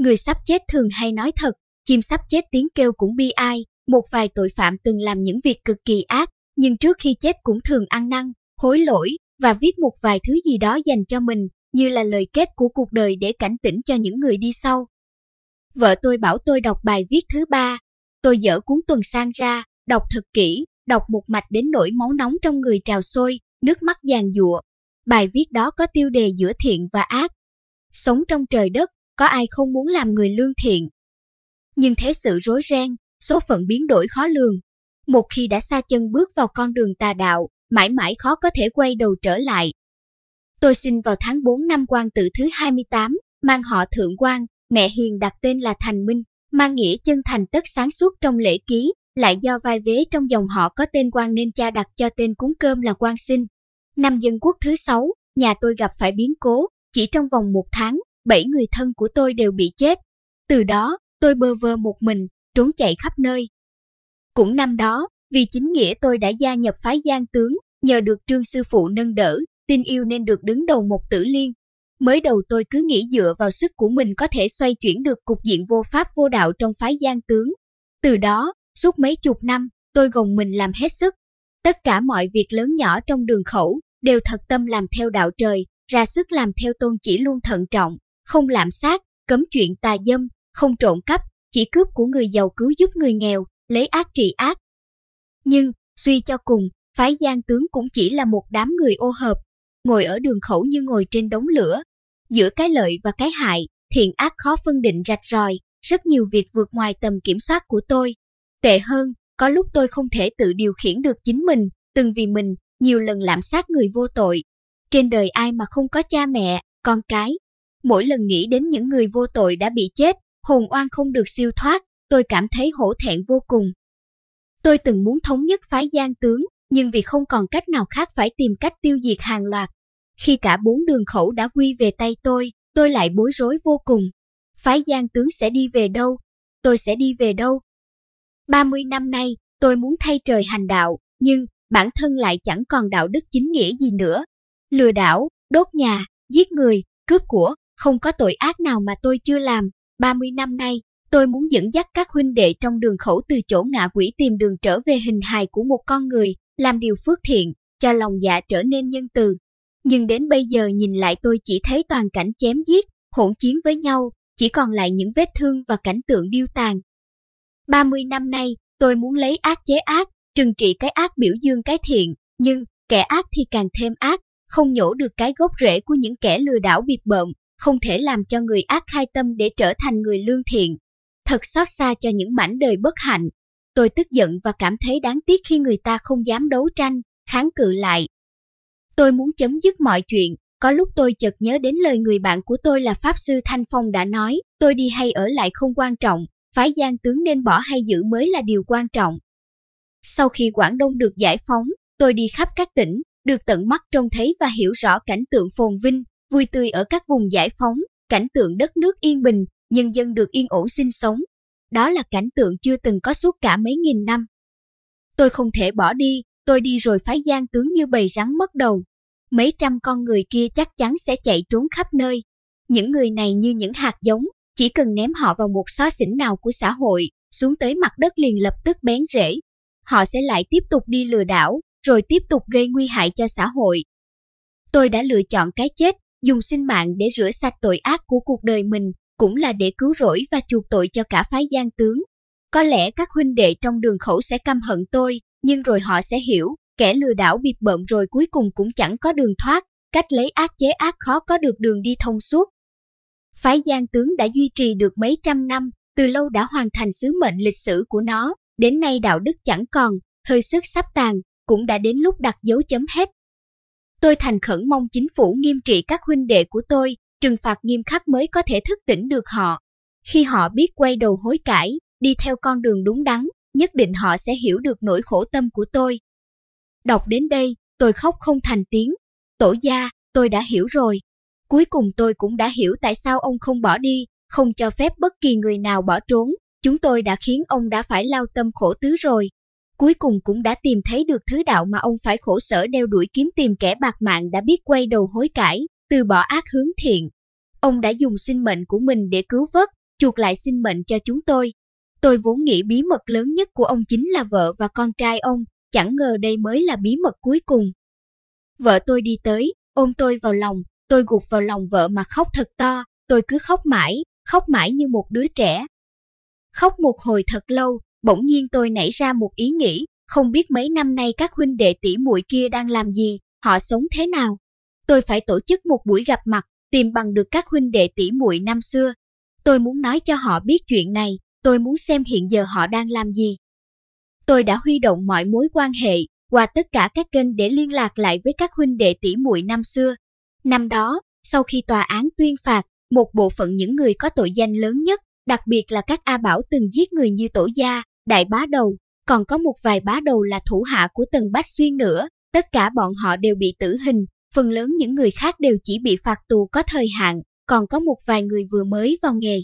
Người sắp chết thường hay nói thật, chim sắp chết tiếng kêu cũng bi ai, một vài tội phạm từng làm những việc cực kỳ ác, nhưng trước khi chết cũng thường ăn năn, hối lỗi và viết một vài thứ gì đó dành cho mình, như là lời kết của cuộc đời để cảnh tỉnh cho những người đi sau. Vợ tôi bảo tôi đọc bài viết thứ ba, tôi dở cuốn tuần sang ra, đọc thật kỹ, đọc một mạch đến nỗi máu nóng trong người trào sôi, nước mắt giàn giụa. Bài viết đó có tiêu đề giữa thiện và ác. Sống trong trời đất, có ai không muốn làm người lương thiện. Nhưng thế sự rối ren, số phận biến đổi khó lường. Một khi đã xa chân bước vào con đường tà đạo, mãi mãi khó có thể quay đầu trở lại. Tôi sinh vào tháng 4 năm quan tự thứ 28, mang họ Thượng quan, mẹ Hiền đặt tên là Thành Minh, mang nghĩa chân thành tất sáng suốt trong lễ ký, lại do vai vế trong dòng họ có tên quan nên cha đặt cho tên cúng cơm là quan sinh. Năm dân quốc thứ 6, nhà tôi gặp phải biến cố, chỉ trong vòng một tháng, bảy người thân của tôi đều bị chết. Từ đó, tôi bơ vơ một mình, trốn chạy khắp nơi. Cũng năm đó, vì chính nghĩa tôi đã gia nhập phái Giang tướng, nhờ được Trương sư phụ nâng đỡ, tin yêu nên được đứng đầu một tử liên. Mới đầu tôi cứ nghĩ dựa vào sức của mình có thể xoay chuyển được cục diện vô pháp vô đạo trong phái Giang tướng. Từ đó, suốt mấy chục năm, tôi gồng mình làm hết sức. Tất cả mọi việc lớn nhỏ trong đường khẩu đều thật tâm làm theo đạo trời, ra sức làm theo tôn chỉ luôn thận trọng, không lạm sát, cấm chuyện tà dâm, không trộm cắp, chỉ cướp của người giàu cứu giúp người nghèo, lấy ác trị ác. Nhưng, suy cho cùng, phái gian tướng cũng chỉ là một đám người ô hợp, ngồi ở đường khẩu như ngồi trên đống lửa. Giữa cái lợi và cái hại, thiện ác khó phân định rạch ròi, rất nhiều việc vượt ngoài tầm kiểm soát của tôi. Tệ hơn, có lúc tôi không thể tự điều khiển được chính mình, từng vì mình, nhiều lần lạm sát người vô tội. Trên đời ai mà không có cha mẹ, con cái, mỗi lần nghĩ đến những người vô tội đã bị chết, hồn oan không được siêu thoát, tôi cảm thấy hổ thẹn vô cùng. Tôi từng muốn thống nhất phái gian tướng, nhưng vì không còn cách nào khác phải tìm cách tiêu diệt hàng loạt. Khi cả bốn đường khẩu đã quy về tay tôi, tôi lại bối rối vô cùng. Phái gian tướng sẽ đi về đâu? Tôi sẽ đi về đâu? 30 năm nay, tôi muốn thay trời hành đạo, nhưng bản thân lại chẳng còn đạo đức chính nghĩa gì nữa. Lừa đảo, đốt nhà, giết người, cướp của, không có tội ác nào mà tôi chưa làm, 30 năm nay, tôi muốn dẫn dắt các huynh đệ trong đường khẩu từ chỗ ngạ quỷ tìm đường trở về hình hài của một con người, làm điều phước thiện, cho lòng dạ trở nên nhân từ. Nhưng đến bây giờ nhìn lại tôi chỉ thấy toàn cảnh chém giết, hỗn chiến với nhau, chỉ còn lại những vết thương và cảnh tượng điêu tàn. 30 năm nay, tôi muốn lấy ác chế ác, trừng trị cái ác biểu dương cái thiện, nhưng kẻ ác thì càng thêm ác, không nhổ được cái gốc rễ của những kẻ lừa đảo bịp bợm, không thể làm cho người ác khai tâm để trở thành người lương thiện. Thật xót xa cho những mảnh đời bất hạnh. Tôi tức giận và cảm thấy đáng tiếc khi người ta không dám đấu tranh, kháng cự lại. Tôi muốn chấm dứt mọi chuyện, có lúc tôi chợt nhớ đến lời người bạn của tôi là Pháp Sư Thanh Phong đã nói, tôi đi hay ở lại không quan trọng, phái gian tướng nên bỏ hay giữ mới là điều quan trọng. Sau khi Quảng Đông được giải phóng, tôi đi khắp các tỉnh, được tận mắt trông thấy và hiểu rõ cảnh tượng phồn vinh, vui tươi ở các vùng giải phóng, cảnh tượng đất nước yên bình, nhân dân được yên ổn sinh sống. Đó là cảnh tượng chưa từng có suốt cả mấy nghìn năm. Tôi không thể bỏ đi, tôi đi rồi phái gian tướng như bầy rắn mất đầu. Mấy trăm con người kia chắc chắn sẽ chạy trốn khắp nơi. Những người này như những hạt giống, chỉ cần ném họ vào một xó xỉnh nào của xã hội, xuống tới mặt đất liền lập tức bén rễ. Họ sẽ lại tiếp tục đi lừa đảo, rồi tiếp tục gây nguy hại cho xã hội. Tôi đã lựa chọn cái chết, dùng sinh mạng để rửa sạch tội ác của cuộc đời mình cũng là để cứu rỗi và chuộc tội cho cả phái gian tướng. Có lẽ các huynh đệ trong đường khẩu sẽ căm hận tôi, nhưng rồi họ sẽ hiểu, kẻ lừa đảo bịp bợm rồi cuối cùng cũng chẳng có đường thoát, cách lấy ác chế ác khó có được đường đi thông suốt. Phái gian tướng đã duy trì được mấy trăm năm, từ lâu đã hoàn thành sứ mệnh lịch sử của nó, đến nay đạo đức chẳng còn, hơi sức sắp tàn, cũng đã đến lúc đặt dấu chấm hết. Tôi thành khẩn mong chính phủ nghiêm trị các huynh đệ của tôi, trừng phạt nghiêm khắc mới có thể thức tỉnh được họ. Khi họ biết quay đầu hối cải, đi theo con đường đúng đắn, nhất định họ sẽ hiểu được nỗi khổ tâm của tôi. Đọc đến đây, tôi khóc không thành tiếng. Tổ gia, tôi đã hiểu rồi. Cuối cùng tôi cũng đã hiểu tại sao ông không bỏ đi, không cho phép bất kỳ người nào bỏ trốn. Chúng tôi đã khiến ông đã phải lao tâm khổ tứ rồi, cuối cùng cũng đã tìm thấy được thứ đạo mà ông phải khổ sở đeo đuổi kiếm tìm kẻ bạc mạng đã biết quay đầu hối cải, từ bỏ ác hướng thiện. Ông đã dùng sinh mệnh của mình để cứu vớt, chuộc lại sinh mệnh cho chúng tôi. Tôi vốn nghĩ bí mật lớn nhất của ông chính là vợ và con trai ông, chẳng ngờ đây mới là bí mật cuối cùng. Vợ tôi đi tới, ôm tôi vào lòng, tôi gục vào lòng vợ mà khóc thật to, tôi cứ khóc mãi, khóc mãi như một đứa trẻ. Khóc một hồi thật lâu, bỗng nhiên tôi nảy ra một ý nghĩ, không biết mấy năm nay các huynh đệ tỷ muội kia đang làm gì, họ sống thế nào. Tôi phải tổ chức một buổi gặp mặt, tìm bằng được các huynh đệ tỷ muội năm xưa. Tôi muốn nói cho họ biết chuyện này, tôi muốn xem hiện giờ họ đang làm gì. Tôi đã huy động mọi mối quan hệ qua tất cả các kênh để liên lạc lại với các huynh đệ tỷ muội năm xưa. Năm đó, sau khi tòa án tuyên phạt, một bộ phận những người có tội danh lớn nhất, đặc biệt là các A Bảo từng giết người như Tổ Gia, đại bá đầu, còn có một vài bá đầu là thủ hạ của Tần Bách Xuyên nữa, tất cả bọn họ đều bị tử hình, phần lớn những người khác đều chỉ bị phạt tù có thời hạn, còn có một vài người vừa mới vào nghề.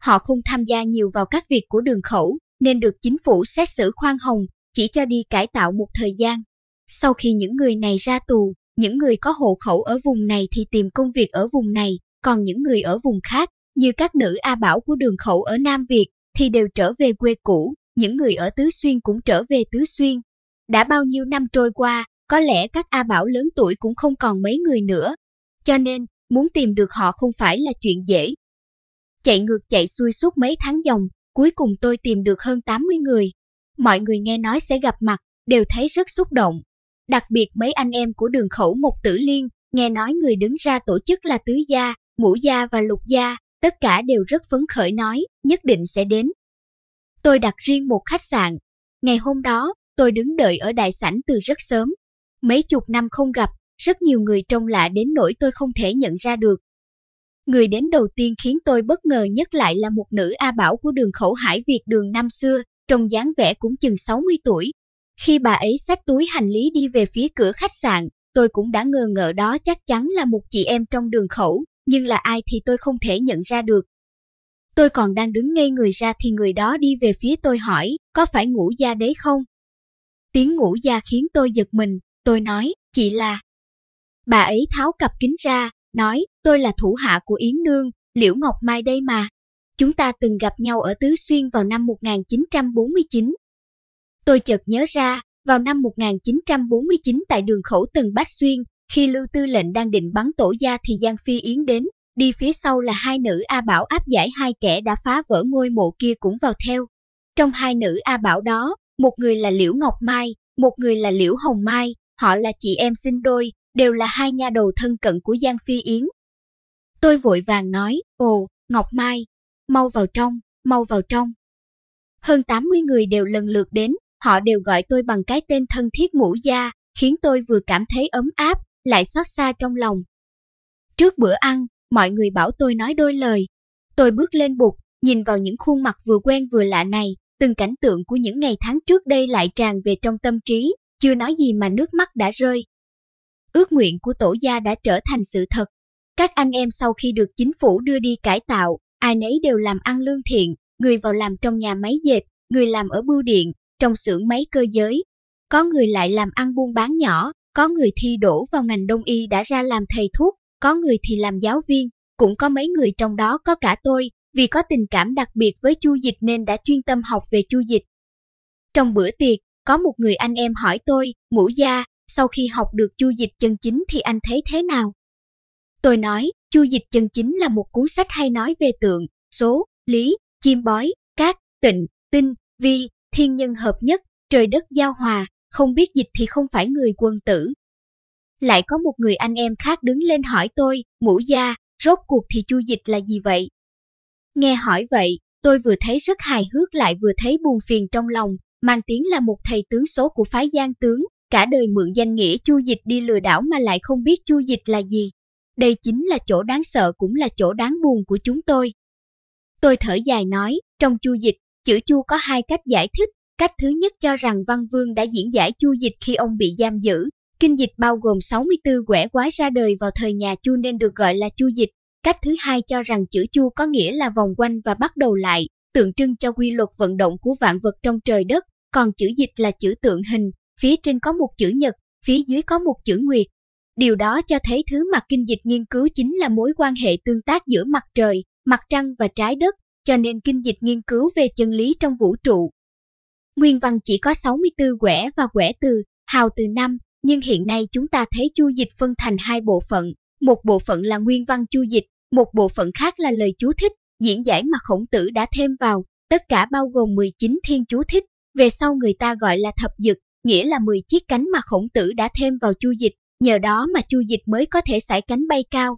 Họ không tham gia nhiều vào các việc của đường khẩu, nên được chính phủ xét xử khoan hồng, chỉ cho đi cải tạo một thời gian. Sau khi những người này ra tù, những người có hộ khẩu ở vùng này thì tìm công việc ở vùng này, còn những người ở vùng khác, như các nữ A Bảo của đường khẩu ở Nam Việt, thì đều trở về quê cũ, những người ở Tứ Xuyên cũng trở về Tứ Xuyên. Đã bao nhiêu năm trôi qua, có lẽ các A Bảo lớn tuổi cũng không còn mấy người nữa. Cho nên, muốn tìm được họ không phải là chuyện dễ. Chạy ngược chạy xuôi suốt mấy tháng dòng, cuối cùng tôi tìm được hơn 80 người. Mọi người nghe nói sẽ gặp mặt, đều thấy rất xúc động. Đặc biệt mấy anh em của đường khẩu Mộc Tử Liên, nghe nói người đứng ra tổ chức là Tứ Gia, Ngũ Gia và Lục Gia, tất cả đều rất phấn khởi nói, nhất định sẽ đến. Tôi đặt riêng một khách sạn. Ngày hôm đó, tôi đứng đợi ở đại sảnh từ rất sớm. Mấy chục năm không gặp, rất nhiều người trông lạ đến nỗi tôi không thể nhận ra được. Người đến đầu tiên khiến tôi bất ngờ nhất lại là một nữ A Bảo của đường khẩu hải Việt đường năm xưa, trông dáng vẻ cũng chừng 60 tuổi. Khi bà ấy xách túi hành lý đi về phía cửa khách sạn, tôi cũng đã ngờ ngợ đó chắc chắn là một chị em trong đường khẩu, nhưng là ai thì tôi không thể nhận ra được. Tôi còn đang đứng ngây người ra thì người đó đi về phía tôi hỏi, có phải ngủ gia đấy không? Tiếng ngủ gia khiến tôi giật mình, tôi nói, chị là. Bà ấy tháo cặp kính ra, nói, tôi là thủ hạ của Yến Nương, Liễu Ngọc Mai đây mà. Chúng ta từng gặp nhau ở Tứ Xuyên vào năm 1949. Tôi chợt nhớ ra, vào năm 1949 tại đường khẩu Tần Bách Xuyên, khi Lưu Tư lệnh đang định bắn tổ gia thì Giang Phi Yến đến, Đi phía sau là hai nữ A Bảo áp giải hai kẻ đã phá vỡ ngôi mộ kia cũng vào theo. Trong hai nữ A Bảo đó, một người là Liễu Ngọc Mai, một người là Liễu Hồng Mai, họ là chị em sinh đôi, đều là hai nha đầu thân cận của Giang Phi Yến. Tôi vội vàng nói, ồ, Ngọc Mai, mau vào trong, mau vào trong. Hơn 80 người đều lần lượt đến, họ đều gọi tôi bằng cái tên thân thiết ngũ gia, khiến tôi vừa cảm thấy ấm áp, lại xót xa trong lòng. Trước bữa ăn, mọi người bảo tôi nói đôi lời. Tôi bước lên bục, nhìn vào những khuôn mặt vừa quen vừa lạ này, từng cảnh tượng của những ngày tháng trước đây lại tràn về trong tâm trí, chưa nói gì mà nước mắt đã rơi. Ước nguyện của tổ gia đã trở thành sự thật. Các anh em sau khi được chính phủ đưa đi cải tạo, ai nấy đều làm ăn lương thiện, người vào làm trong nhà máy dệt, người làm ở bưu điện, trong xưởng máy cơ giới. Có người lại làm ăn buôn bán nhỏ, có người thi đổ vào ngành đông y đã ra làm thầy thuốc, có người thì làm giáo viên, cũng có mấy người trong đó có cả tôi, vì có tình cảm đặc biệt với chu dịch nên đã chuyên tâm học về chu dịch. Trong bữa tiệc, có một người anh em hỏi tôi, mũ gia, sau khi học được chu dịch chân chính thì anh thấy thế nào? Tôi nói, chu dịch chân chính là một cuốn sách hay nói về tượng, số, lý, chim bói, cát, tịnh, tinh, vi, thiên nhân hợp nhất, trời đất giao hòa, không biết dịch thì không phải người quân tử, lại có một người anh em khác đứng lên hỏi tôi, mũ gia, rốt cuộc thì chu dịch là gì vậy? Nghe hỏi vậy, tôi vừa thấy rất hài hước lại vừa thấy buồn phiền trong lòng, mang tiếng là một thầy tướng số của phái giang tướng, cả đời mượn danh nghĩa chu dịch đi lừa đảo mà lại không biết chu dịch là gì. Đây chính là chỗ đáng sợ cũng là chỗ đáng buồn của chúng tôi. Tôi thở dài nói, trong chu dịch, chữ chu có hai cách giải thích. Cách thứ nhất cho rằng Văn Vương đã diễn giải chu dịch khi ông bị giam giữ, Kinh dịch bao gồm 64 quẻ quái ra đời vào thời nhà Chu nên được gọi là Chu dịch. Cách thứ hai cho rằng chữ Chu có nghĩa là vòng quanh và bắt đầu lại, tượng trưng cho quy luật vận động của vạn vật trong trời đất, còn chữ dịch là chữ tượng hình, phía trên có một chữ nhật, phía dưới có một chữ nguyệt. Điều đó cho thấy thứ mà kinh dịch nghiên cứu chính là mối quan hệ tương tác giữa mặt trời, mặt trăng và trái đất, cho nên kinh dịch nghiên cứu về chân lý trong vũ trụ. Nguyên văn chỉ có 64 quẻ và quẻ từ, hào từ năm nhưng hiện nay chúng ta thấy chu dịch phân thành hai bộ phận, một bộ phận là nguyên văn chu dịch, một bộ phận khác là lời chú thích, diễn giải mà khổng tử đã thêm vào, tất cả bao gồm 19 thiên chú thích, về sau người ta gọi là thập dực, nghĩa là 10 chiếc cánh mà khổng tử đã thêm vào chu dịch, nhờ đó mà chu dịch mới có thể sải cánh bay cao.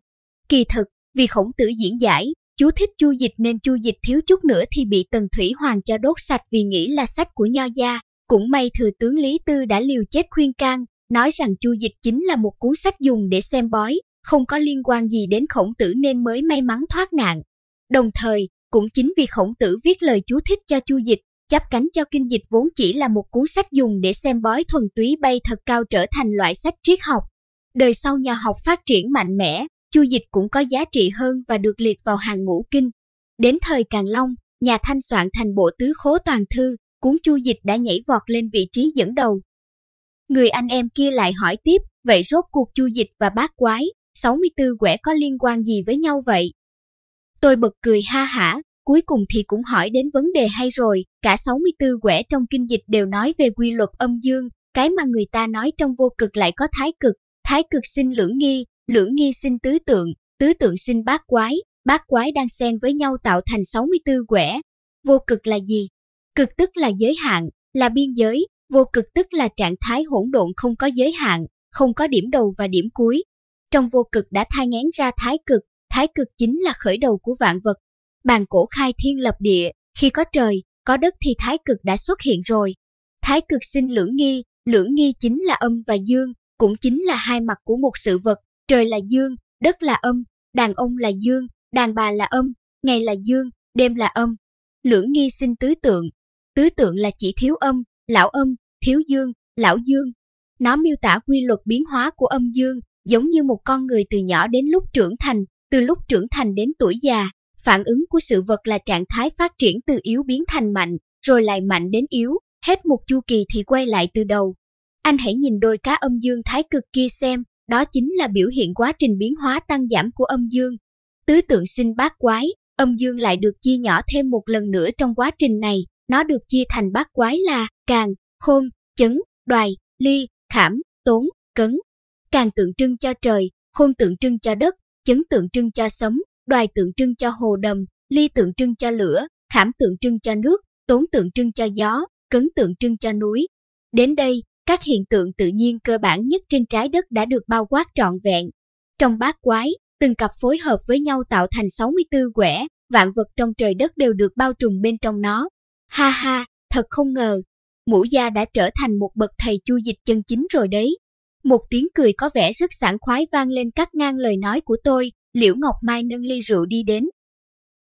Kỳ thực, vì khổng tử diễn giải, chú thích chu dịch nên chu dịch thiếu chút nữa thì bị tần thủy hoàng cho đốt sạch vì nghĩ là sách của nho gia, cũng may thừa tướng Lý Tư đã liều chết khuyên can, nói rằng Chu Dịch chính là một cuốn sách dùng để xem bói, không có liên quan gì đến khổng tử nên mới may mắn thoát nạn. Đồng thời, cũng chính vì khổng tử viết lời chú thích cho Chu Dịch, chắp cánh cho kinh dịch vốn chỉ là một cuốn sách dùng để xem bói thuần túy bay thật cao trở thành loại sách triết học. Đời sau nhà học phát triển mạnh mẽ, Chu Dịch cũng có giá trị hơn và được liệt vào hàng ngũ kinh. Đến thời Càn Long, nhà Thanh soạn thành bộ tứ khố toàn thư, cuốn Chu Dịch đã nhảy vọt lên vị trí dẫn đầu, Người anh em kia lại hỏi tiếp, vậy rốt cuộc chu dịch và bát quái, 64 quẻ có liên quan gì với nhau vậy? Tôi bật cười ha hả, cuối cùng thì cũng hỏi đến vấn đề hay rồi, cả 64 quẻ trong kinh dịch đều nói về quy luật âm dương, cái mà người ta nói trong vô cực lại có thái cực, thái cực sinh lưỡng nghi, lưỡng nghi sinh tứ tượng, tứ tượng sinh bát quái, bát quái đang xen với nhau tạo thành 64 quẻ. Vô cực là gì? Cực tức là giới hạn, là biên giới, Vô cực tức là trạng thái hỗn độn không có giới hạn, không có điểm đầu và điểm cuối. Trong vô cực đã thai ngén ra thái cực, thái cực chính là khởi đầu của vạn vật. Bàn cổ khai thiên lập địa, khi có trời, có đất thì thái cực đã xuất hiện rồi. Thái cực sinh lưỡng nghi, lưỡng nghi chính là âm và dương, cũng chính là hai mặt của một sự vật, trời là dương, đất là âm, đàn ông là dương, đàn bà là âm, ngày là dương, đêm là âm. Lưỡng nghi sinh tứ tượng, tứ tượng là chỉ thiếu âm, lão âm, thiếu dương, lão dương. Nó miêu tả quy luật biến hóa của âm dương giống như một con người từ nhỏ đến lúc trưởng thành, từ lúc trưởng thành đến tuổi già. Phản ứng của sự vật là trạng thái phát triển từ yếu biến thành mạnh, rồi lại mạnh đến yếu, hết một chu kỳ thì quay lại từ đầu. Anh hãy nhìn đôi cá âm dương thái cực kia xem, đó chính là biểu hiện quá trình biến hóa tăng giảm của âm dương. Tứ tượng sinh bát quái, âm dương lại được chia nhỏ thêm một lần nữa trong quá trình này, nó được chia thành bát quái là càng, khôn, chấn, đoài, ly, khảm, tốn, cấn. Càng tượng trưng cho trời, khôn tượng trưng cho đất, chấn tượng trưng cho sống, đoài tượng trưng cho hồ đầm, ly tượng trưng cho lửa, khảm tượng trưng cho nước, tốn tượng trưng cho gió, cấn tượng trưng cho núi. Đến đây, các hiện tượng tự nhiên cơ bản nhất trên trái đất đã được bao quát trọn vẹn. Trong bát quái, từng cặp phối hợp với nhau tạo thành 64 quẻ, vạn vật trong trời đất đều được bao trùm bên trong nó. Ha ha, thật không ngờ, Mũ gia đã trở thành một bậc thầy chu dịch chân chính rồi đấy. Một tiếng cười có vẻ rất sảng khoái vang lên cắt ngang lời nói của tôi, Liễu Ngọc Mai nâng ly rượu đi đến.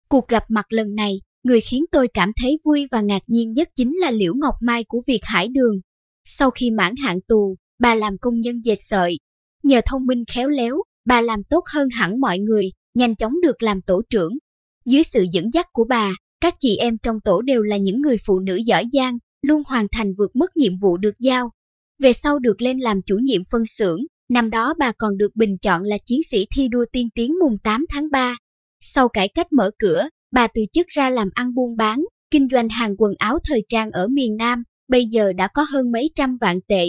Cuộc gặp mặt lần này, người khiến tôi cảm thấy vui và ngạc nhiên nhất chính là Liễu Ngọc Mai của Việt Hải Đường. Sau khi mãn hạn tù, bà làm công nhân dệt sợi. Nhờ thông minh khéo léo, bà làm tốt hơn hẳn mọi người, nhanh chóng được làm tổ trưởng. Dưới sự dẫn dắt của bà, các chị em trong tổ đều là những người phụ nữ giỏi giang, luôn hoàn thành vượt mức nhiệm vụ được giao. Về sau được lên làm chủ nhiệm phân xưởng, năm đó bà còn được bình chọn là chiến sĩ thi đua tiên tiến mùng 8 tháng 3. Sau cải cách mở cửa, bà từ chức ra làm ăn buôn bán, kinh doanh hàng quần áo thời trang ở miền Nam, bây giờ đã có hơn mấy trăm vạn tệ.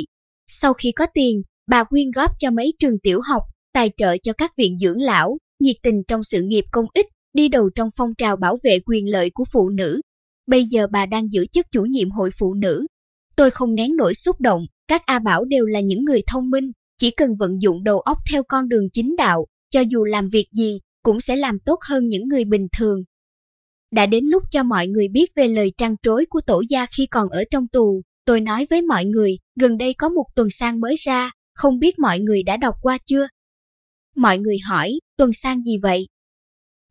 Sau khi có tiền, bà quyên góp cho mấy trường tiểu học, tài trợ cho các viện dưỡng lão, nhiệt tình trong sự nghiệp công ích, đi đầu trong phong trào bảo vệ quyền lợi của phụ nữ, Bây giờ bà đang giữ chức chủ nhiệm hội phụ nữ. Tôi không nén nổi xúc động, các A Bảo đều là những người thông minh, chỉ cần vận dụng đầu óc theo con đường chính đạo, cho dù làm việc gì, cũng sẽ làm tốt hơn những người bình thường. Đã đến lúc cho mọi người biết về lời trăn trối của tổ gia khi còn ở trong tù, tôi nói với mọi người, gần đây có một tuần sang mới ra, không biết mọi người đã đọc qua chưa? Mọi người hỏi, tuần sang gì vậy?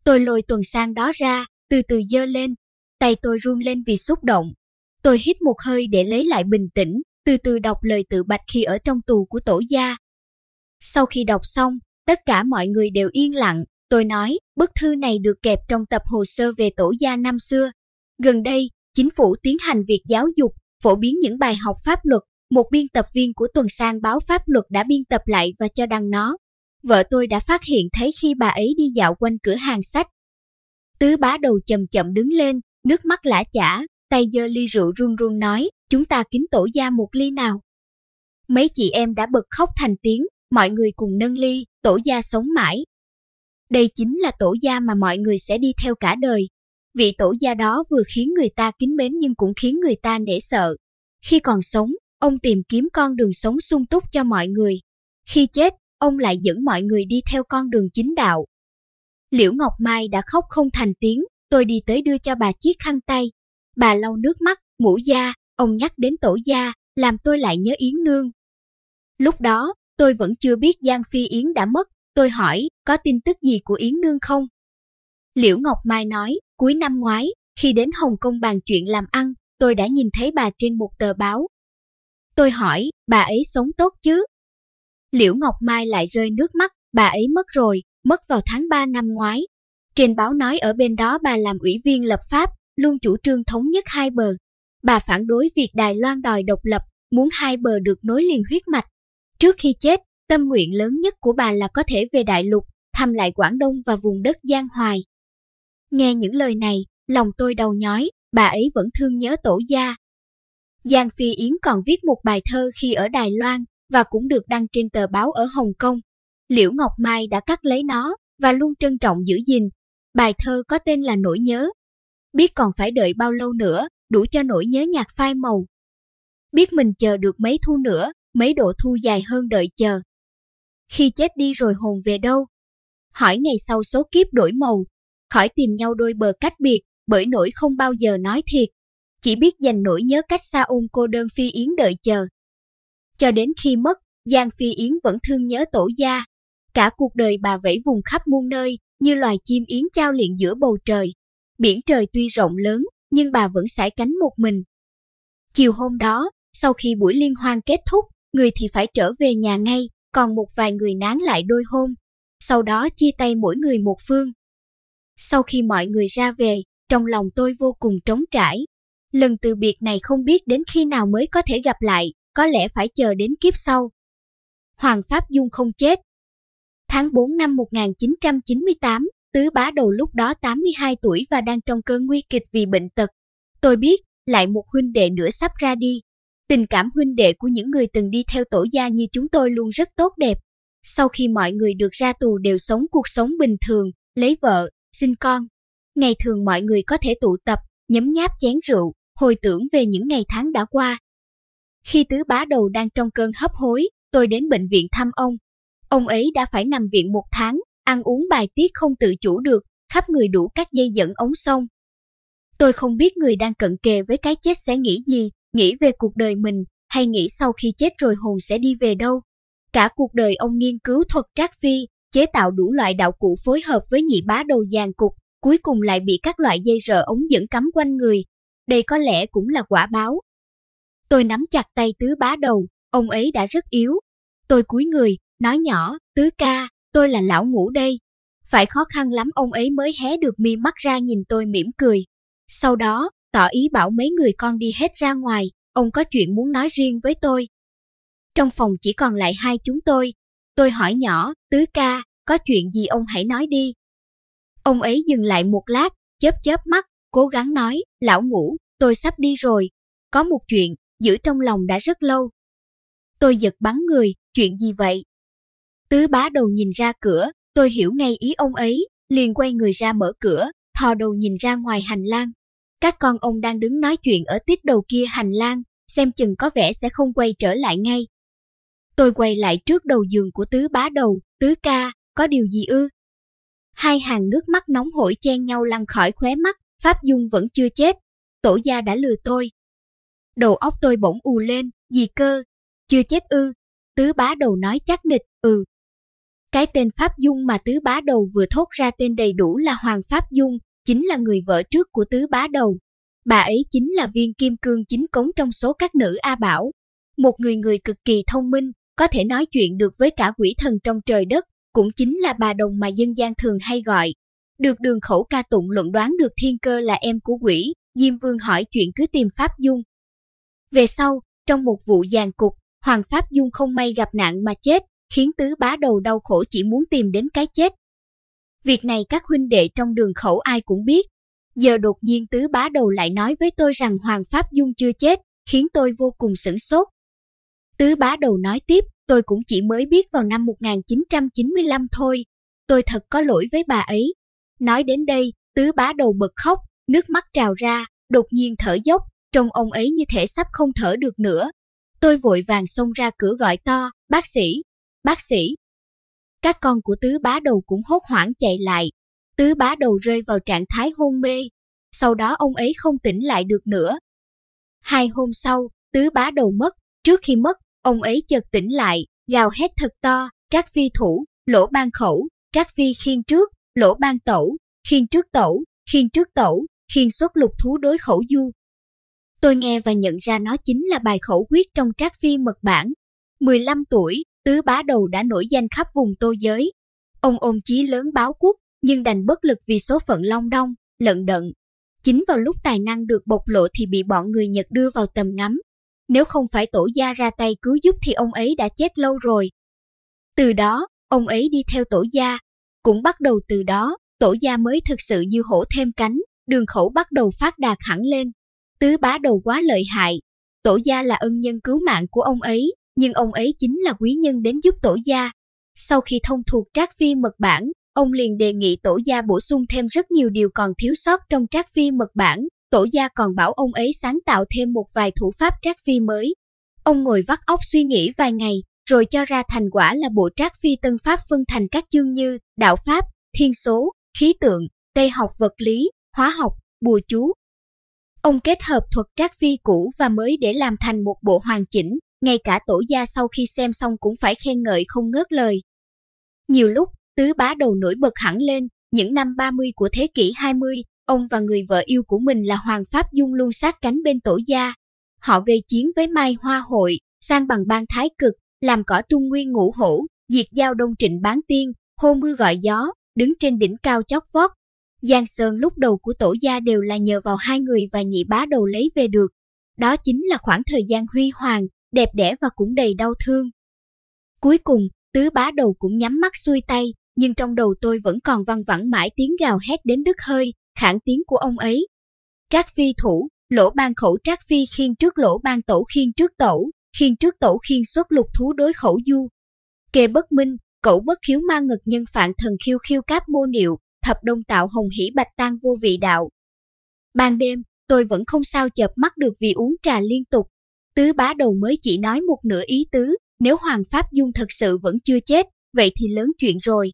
Tôi lôi tuần sang đó ra, từ từ dơ lên, Tay tôi run lên vì xúc động. Tôi hít một hơi để lấy lại bình tĩnh, từ từ đọc lời tự bạch khi ở trong tù của tổ gia. Sau khi đọc xong, tất cả mọi người đều yên lặng. Tôi nói, bức thư này được kẹp trong tập hồ sơ về tổ gia năm xưa. Gần đây, chính phủ tiến hành việc giáo dục, phổ biến những bài học pháp luật. Một biên tập viên của tuần sang báo pháp luật đã biên tập lại và cho đăng nó. Vợ tôi đã phát hiện thấy khi bà ấy đi dạo quanh cửa hàng sách. Tứ bá đầu chậm chậm đứng lên, nước mắt lã chả, tay giơ ly rượu run run nói, chúng ta kính tổ gia một ly nào. Mấy chị em đã bật khóc thành tiếng, mọi người cùng nâng ly, tổ gia sống mãi. Đây chính là tổ gia mà mọi người sẽ đi theo cả đời. Vị tổ gia đó vừa khiến người ta kính mến nhưng cũng khiến người ta nể sợ. Khi còn sống, ông tìm kiếm con đường sống sung túc cho mọi người. Khi chết, ông lại dẫn mọi người đi theo con đường chính đạo. Liễu Ngọc Mai đã khóc không thành tiếng, Tôi đi tới đưa cho bà chiếc khăn tay. Bà lau nước mắt, ngủ da, ông nhắc đến tổ gia, làm tôi lại nhớ Yến Nương. Lúc đó, tôi vẫn chưa biết Giang Phi Yến đã mất, tôi hỏi, có tin tức gì của Yến Nương không? Liễu Ngọc Mai nói, cuối năm ngoái, khi đến Hồng Kông bàn chuyện làm ăn, tôi đã nhìn thấy bà trên một tờ báo. Tôi hỏi, bà ấy sống tốt chứ? Liễu Ngọc Mai lại rơi nước mắt, bà ấy mất rồi, mất vào tháng 3 năm ngoái. Trên báo nói ở bên đó bà làm ủy viên lập pháp, luôn chủ trương thống nhất hai bờ. Bà phản đối việc Đài Loan đòi độc lập, muốn hai bờ được nối liền huyết mạch. Trước khi chết, tâm nguyện lớn nhất của bà là có thể về đại lục, thăm lại Quảng Đông và vùng đất Giang Hoài. Nghe những lời này, lòng tôi đau nhói, bà ấy vẫn thương nhớ tổ gia. Giang Phi Yến còn viết một bài thơ khi ở Đài Loan và cũng được đăng trên tờ báo ở Hồng Kông. Liễu Ngọc Mai đã cắt lấy nó và luôn trân trọng giữ gìn, Bài thơ có tên là Nỗi nhớ. Biết còn phải đợi bao lâu nữa, đủ cho nỗi nhớ nhạt phai màu. Biết mình chờ được mấy thu nữa, mấy độ thu dài hơn đợi chờ. Khi chết đi rồi hồn về đâu? Hỏi ngày sau số kiếp đổi màu, khỏi tìm nhau đôi bờ cách biệt, bởi nỗi không bao giờ nói thiệt. Chỉ biết dành nỗi nhớ cách xa ôm cô đơn Phi Yến đợi chờ. Cho đến khi mất, Giang Phi Yến vẫn thương nhớ tổ gia. Cả cuộc đời bà vẫy vùng khắp muôn nơi, như loài chim yến trao liện giữa bầu trời. Biển trời tuy rộng lớn, nhưng bà vẫn sải cánh một mình. Chiều hôm đó, sau khi buổi liên hoan kết thúc, người thì phải trở về nhà ngay, còn một vài người nán lại đôi hôm, Sau đó chia tay mỗi người một phương. Sau khi mọi người ra về, trong lòng tôi vô cùng trống trải. Lần từ biệt này không biết đến khi nào mới có thể gặp lại, có lẽ phải chờ đến kiếp sau. Hoàng Pháp Dung không chết, Tháng 4 năm 1998, Tứ Bá Đầu lúc đó 82 tuổi và đang trong cơn nguy kịch vì bệnh tật. Tôi biết, lại một huynh đệ nữa sắp ra đi. Tình cảm huynh đệ của những người từng đi theo tổ gia như chúng tôi luôn rất tốt đẹp. Sau khi mọi người được ra tù đều sống cuộc sống bình thường, lấy vợ, sinh con. Ngày thường mọi người có thể tụ tập, nhấm nháp chén rượu, hồi tưởng về những ngày tháng đã qua. Khi tứ bá đầu đang trong cơn hấp hối, tôi đến bệnh viện thăm ông, Ông ấy đã phải nằm viện một tháng, ăn uống bài tiết không tự chủ được, khắp người đủ các dây dẫn ống sông. Tôi không biết người đang cận kề với cái chết sẽ nghĩ gì, nghĩ về cuộc đời mình, hay nghĩ sau khi chết rồi hồn sẽ đi về đâu. Cả cuộc đời ông nghiên cứu thuật trác phi, chế tạo đủ loại đạo cụ phối hợp với nhị bá đầu giàn cục, cuối cùng lại bị các loại dây rợ ống dẫn cắm quanh người. Đây có lẽ cũng là quả báo. Tôi nắm chặt tay tứ bá đầu, ông ấy đã rất yếu. Tôi cúi người, nói nhỏ, tứ ca, tôi là lão ngủ đây. Phải khó khăn lắm ông ấy mới hé được mi mắt ra nhìn tôi mỉm cười. Sau đó, tỏ ý bảo mấy người con đi hết ra ngoài, ông có chuyện muốn nói riêng với tôi. Trong phòng chỉ còn lại hai chúng tôi. Tôi hỏi nhỏ, tứ ca, có chuyện gì ông hãy nói đi. Ông ấy dừng lại một lát, chớp chớp mắt, cố gắng nói, lão ngủ, tôi sắp đi rồi. Có một chuyện, giữ trong lòng đã rất lâu. Tôi giật bắn người, chuyện gì vậy? Tứ bá đầu nhìn ra cửa, tôi hiểu ngay ý ông ấy, liền quay người ra mở cửa, thò đầu nhìn ra ngoài hành lang. Các con ông đang đứng nói chuyện ở tít đầu kia hành lang, xem chừng có vẻ sẽ không quay trở lại ngay. Tôi quay lại trước đầu giường của tứ bá đầu, tứ ca, có điều gì ư? Hai hàng nước mắt nóng hổi chen nhau lăn khỏi khóe mắt, Pháp Dung vẫn chưa chết, tổ gia đã lừa tôi. Đầu óc tôi bỗng ù lên, gì cơ, chưa chết ư? Tứ bá đầu nói chắc nịch, ừ, cái tên Pháp Dung mà Tứ Bá Đầu vừa thốt ra tên đầy đủ là Hoàng Pháp Dung, chính là người vợ trước của Tứ Bá Đầu. Bà ấy chính là viên kim cương chính cống trong số các nữ A Bảo. Một người người cực kỳ thông minh, có thể nói chuyện được với cả quỷ thần trong trời đất, cũng chính là bà đồng mà dân gian thường hay gọi. Được đường khẩu ca tụng luận đoán được thiên cơ là em của quỷ, Diêm Vương hỏi chuyện cứ tìm Pháp Dung. Về sau, trong một vụ giàn cục, Hoàng Pháp Dung không may gặp nạn mà chết, khiến tứ bá đầu đau khổ chỉ muốn tìm đến cái chết. Việc này các huynh đệ trong đường khẩu ai cũng biết. Giờ đột nhiên tứ bá đầu lại nói với tôi rằng Hoàng Pháp Dung chưa chết, khiến tôi vô cùng sửng sốt. Tứ bá đầu nói tiếp, tôi cũng chỉ mới biết vào năm 1995 thôi. Tôi thật có lỗi với bà ấy. Nói đến đây, tứ bá đầu bật khóc, nước mắt trào ra, đột nhiên thở dốc, trông ông ấy như thể sắp không thở được nữa. Tôi vội vàng xông ra cửa gọi to, bác sĩ, bác sĩ. Các con của tứ bá đầu cũng hốt hoảng chạy lại. Tứ bá đầu rơi vào trạng thái hôn mê. Sau đó ông ấy không tỉnh lại được nữa. Hai hôm sau, tứ bá đầu mất. Trước khi mất, ông ấy chợt tỉnh lại, gào hét thật to, trác phi thủ, lỗ ban khẩu, trác phi khiên trước, lỗ ban tẩu, khiên trước tẩu, khiên trước tẩu, khiên xuất lục thú đối khẩu du. Tôi nghe và nhận ra nó chính là bài khẩu quyết trong trác phi mật bản. 15 tuổi, tứ bá đầu đã nổi danh khắp vùng tô giới. Ông ôm chí lớn báo quốc, nhưng đành bất lực vì số phận long đong, lận đận. Chính vào lúc tài năng được bộc lộ thì bị bọn người Nhật đưa vào tầm ngắm. Nếu không phải tổ gia ra tay cứu giúp thì ông ấy đã chết lâu rồi. Từ đó, ông ấy đi theo tổ gia. Cũng bắt đầu từ đó, tổ gia mới thực sự như hổ thêm cánh, đường khẩu bắt đầu phát đạt hẳn lên. Tứ bá đầu quá lợi hại, tổ gia là ân nhân cứu mạng của ông ấy, nhưng ông ấy chính là quý nhân đến giúp tổ gia. Sau khi thông thuộc trác phi mật bản, ông liền đề nghị tổ gia bổ sung thêm rất nhiều điều còn thiếu sót trong trác phi mật bản. Tổ gia còn bảo ông ấy sáng tạo thêm một vài thủ pháp trác phi mới. Ông ngồi vắt óc suy nghĩ vài ngày, rồi cho ra thành quả là bộ trác phi tân pháp phân thành các chương như đạo pháp, thiên số, khí tượng, tây học vật lý, hóa học, bùa chú. Ông kết hợp thuật trác phi cũ và mới để làm thành một bộ hoàn chỉnh, ngay cả tổ gia sau khi xem xong cũng phải khen ngợi không ngớt lời. Nhiều lúc, tứ bá đầu nổi bật hẳn lên, những năm 30 của thế kỷ 20, ông và người vợ yêu của mình là Hoàng Pháp Dung luôn sát cánh bên tổ gia. Họ gây chiến với Mai Hoa Hội, sang bằng ban thái cực, làm cỏ trung nguyên ngũ hổ, diệt giao đông trịnh bán tiên, hô mưa gọi gió, đứng trên đỉnh cao chót vót. Giang Sơn lúc đầu của tổ gia đều là nhờ vào hai người và nhị bá đầu lấy về được. Đó chính là khoảng thời gian huy hoàng, đẹp đẽ và cũng đầy đau thương. Cuối cùng, tứ bá đầu cũng nhắm mắt xuôi tay, nhưng trong đầu tôi vẫn còn văng vẳng mãi tiếng gào hét đến đứt hơi, khản tiếng của ông ấy. Trác phi thủ, lỗ ban khẩu trác phi khiên trước lỗ ban tổ khiên trước tổ, khiên trước tổ khiên xuất lục thú đối khẩu du. Kề bất minh, cẩu bất khiếu mang ngực nhân phạn thần khiêu khiêu cáp mô niệu, thập đông tạo hồng hỷ bạch tan vô vị đạo. Ban đêm, tôi vẫn không sao chợp mắt được vì uống trà liên tục, Tứ bá đầu mới chỉ nói một nửa ý tứ, nếu Hoàng Pháp Dung thật sự vẫn chưa chết, vậy thì lớn chuyện rồi.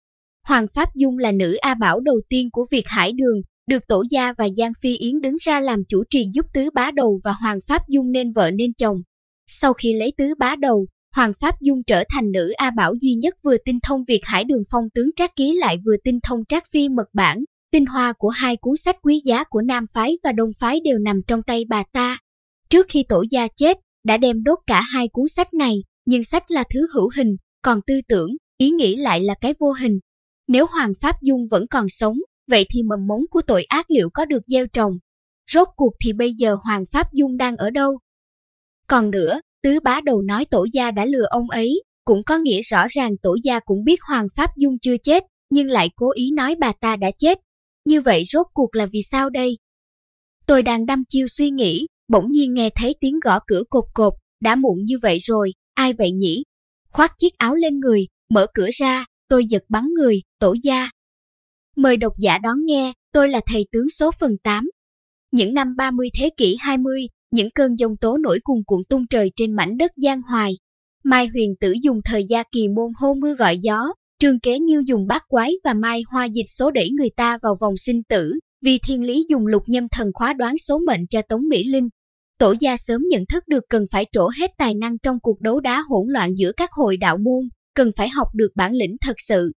Hoàng Pháp Dung là nữ A Bảo đầu tiên của Việt Hải Đường, được Tổ Gia và Giang Phi Yến đứng ra làm chủ trì giúp Tứ Bá Đầu và Hoàng Pháp Dung nên vợ nên chồng. Sau khi lấy Tứ Bá Đầu, Hoàng Pháp Dung trở thành nữ A Bảo duy nhất vừa tinh thông Việt Hải Đường phong tướng Trác Ký lại vừa tinh thông Trác Phi mật bản, tinh hoa của hai cuốn sách quý giá của Nam Phái và Đông Phái đều nằm trong tay bà ta. Trước khi Tổ Gia chết, đã đem đốt cả hai cuốn sách này, nhưng sách là thứ hữu hình, còn tư tưởng, ý nghĩ lại là cái vô hình. Nếu Hoàng Pháp Dung vẫn còn sống, vậy thì mầm mống của tội ác liệu có được gieo trồng? Rốt cuộc thì bây giờ Hoàng Pháp Dung đang ở đâu? Còn nữa, tứ bá đầu nói tổ gia đã lừa ông ấy, cũng có nghĩa rõ ràng tổ gia cũng biết Hoàng Pháp Dung chưa chết, nhưng lại cố ý nói bà ta đã chết. Như vậy rốt cuộc là vì sao đây? Tôi đang đăm chiêu suy nghĩ, bỗng nhiên nghe thấy tiếng gõ cửa cột cột, đã muộn như vậy rồi, ai vậy nhỉ? Khoác chiếc áo lên người, mở cửa ra, tôi giật bắn người, tổ gia. Mời độc giả đón nghe, tôi là thầy tướng số phần 8. Những năm 30 thế kỷ 20, những cơn giông tố nổi cuồn cuộn tung trời trên mảnh đất giang hoài. Mai huyền tử dùng thời gia kỳ môn hô mưa gọi gió, trương kế nhiêu dùng bát quái và mai hoa dịch số đẩy người ta vào vòng sinh tử, vì thiên lý dùng lục nhâm thần khóa đoán số mệnh cho Tống Mỹ Linh, tổ gia sớm nhận thức được cần phải trổ hết tài năng trong cuộc đấu đá hỗn loạn giữa các hội đạo môn, cần phải học được bản lĩnh thật sự.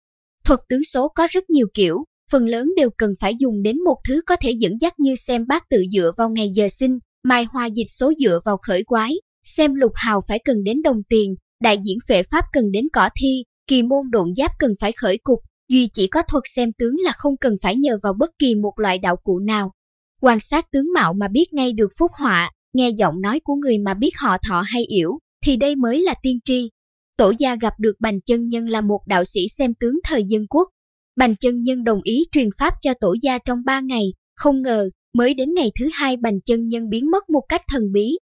Thuật tướng số có rất nhiều kiểu, phần lớn đều cần phải dùng đến một thứ có thể dẫn dắt như xem bát tự dựa vào ngày giờ sinh, mai hoa dịch số dựa vào khởi quái, xem lục hào phải cần đến đồng tiền, đại diễn phệ pháp cần đến cỏ thi, kỳ môn độn giáp cần phải khởi cục, duy chỉ có thuật xem tướng là không cần phải nhờ vào bất kỳ một loại đạo cụ nào. Quan sát tướng mạo mà biết ngay được phúc họa, nghe giọng nói của người mà biết họ thọ hay yểu, thì đây mới là tiên tri. Tổ gia gặp được Bành Chân Nhân là một đạo sĩ xem tướng thời dân quốc. Bành Chân Nhân đồng ý truyền pháp cho tổ gia trong 3 ngày, không ngờ, mới đến ngày thứ hai Bành Chân Nhân biến mất một cách thần bí.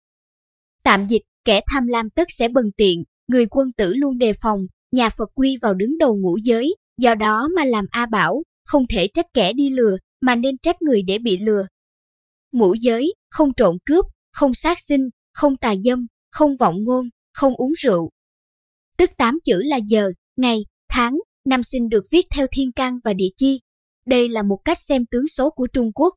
Tạm dịch, kẻ tham lam tất sẽ bần tiện, người quân tử luôn đề phòng, nhà Phật quy vào đứng đầu ngũ giới, do đó mà làm A Bảo, không thể trách kẻ đi lừa, mà nên trách người để bị lừa. Ngũ giới, không trộn cướp, không sát sinh, không tà dâm, không vọng ngôn, không uống rượu. Tức tám chữ là giờ, ngày, tháng, năm sinh được viết theo thiên can và địa chi. Đây là một cách xem tướng số của Trung Quốc.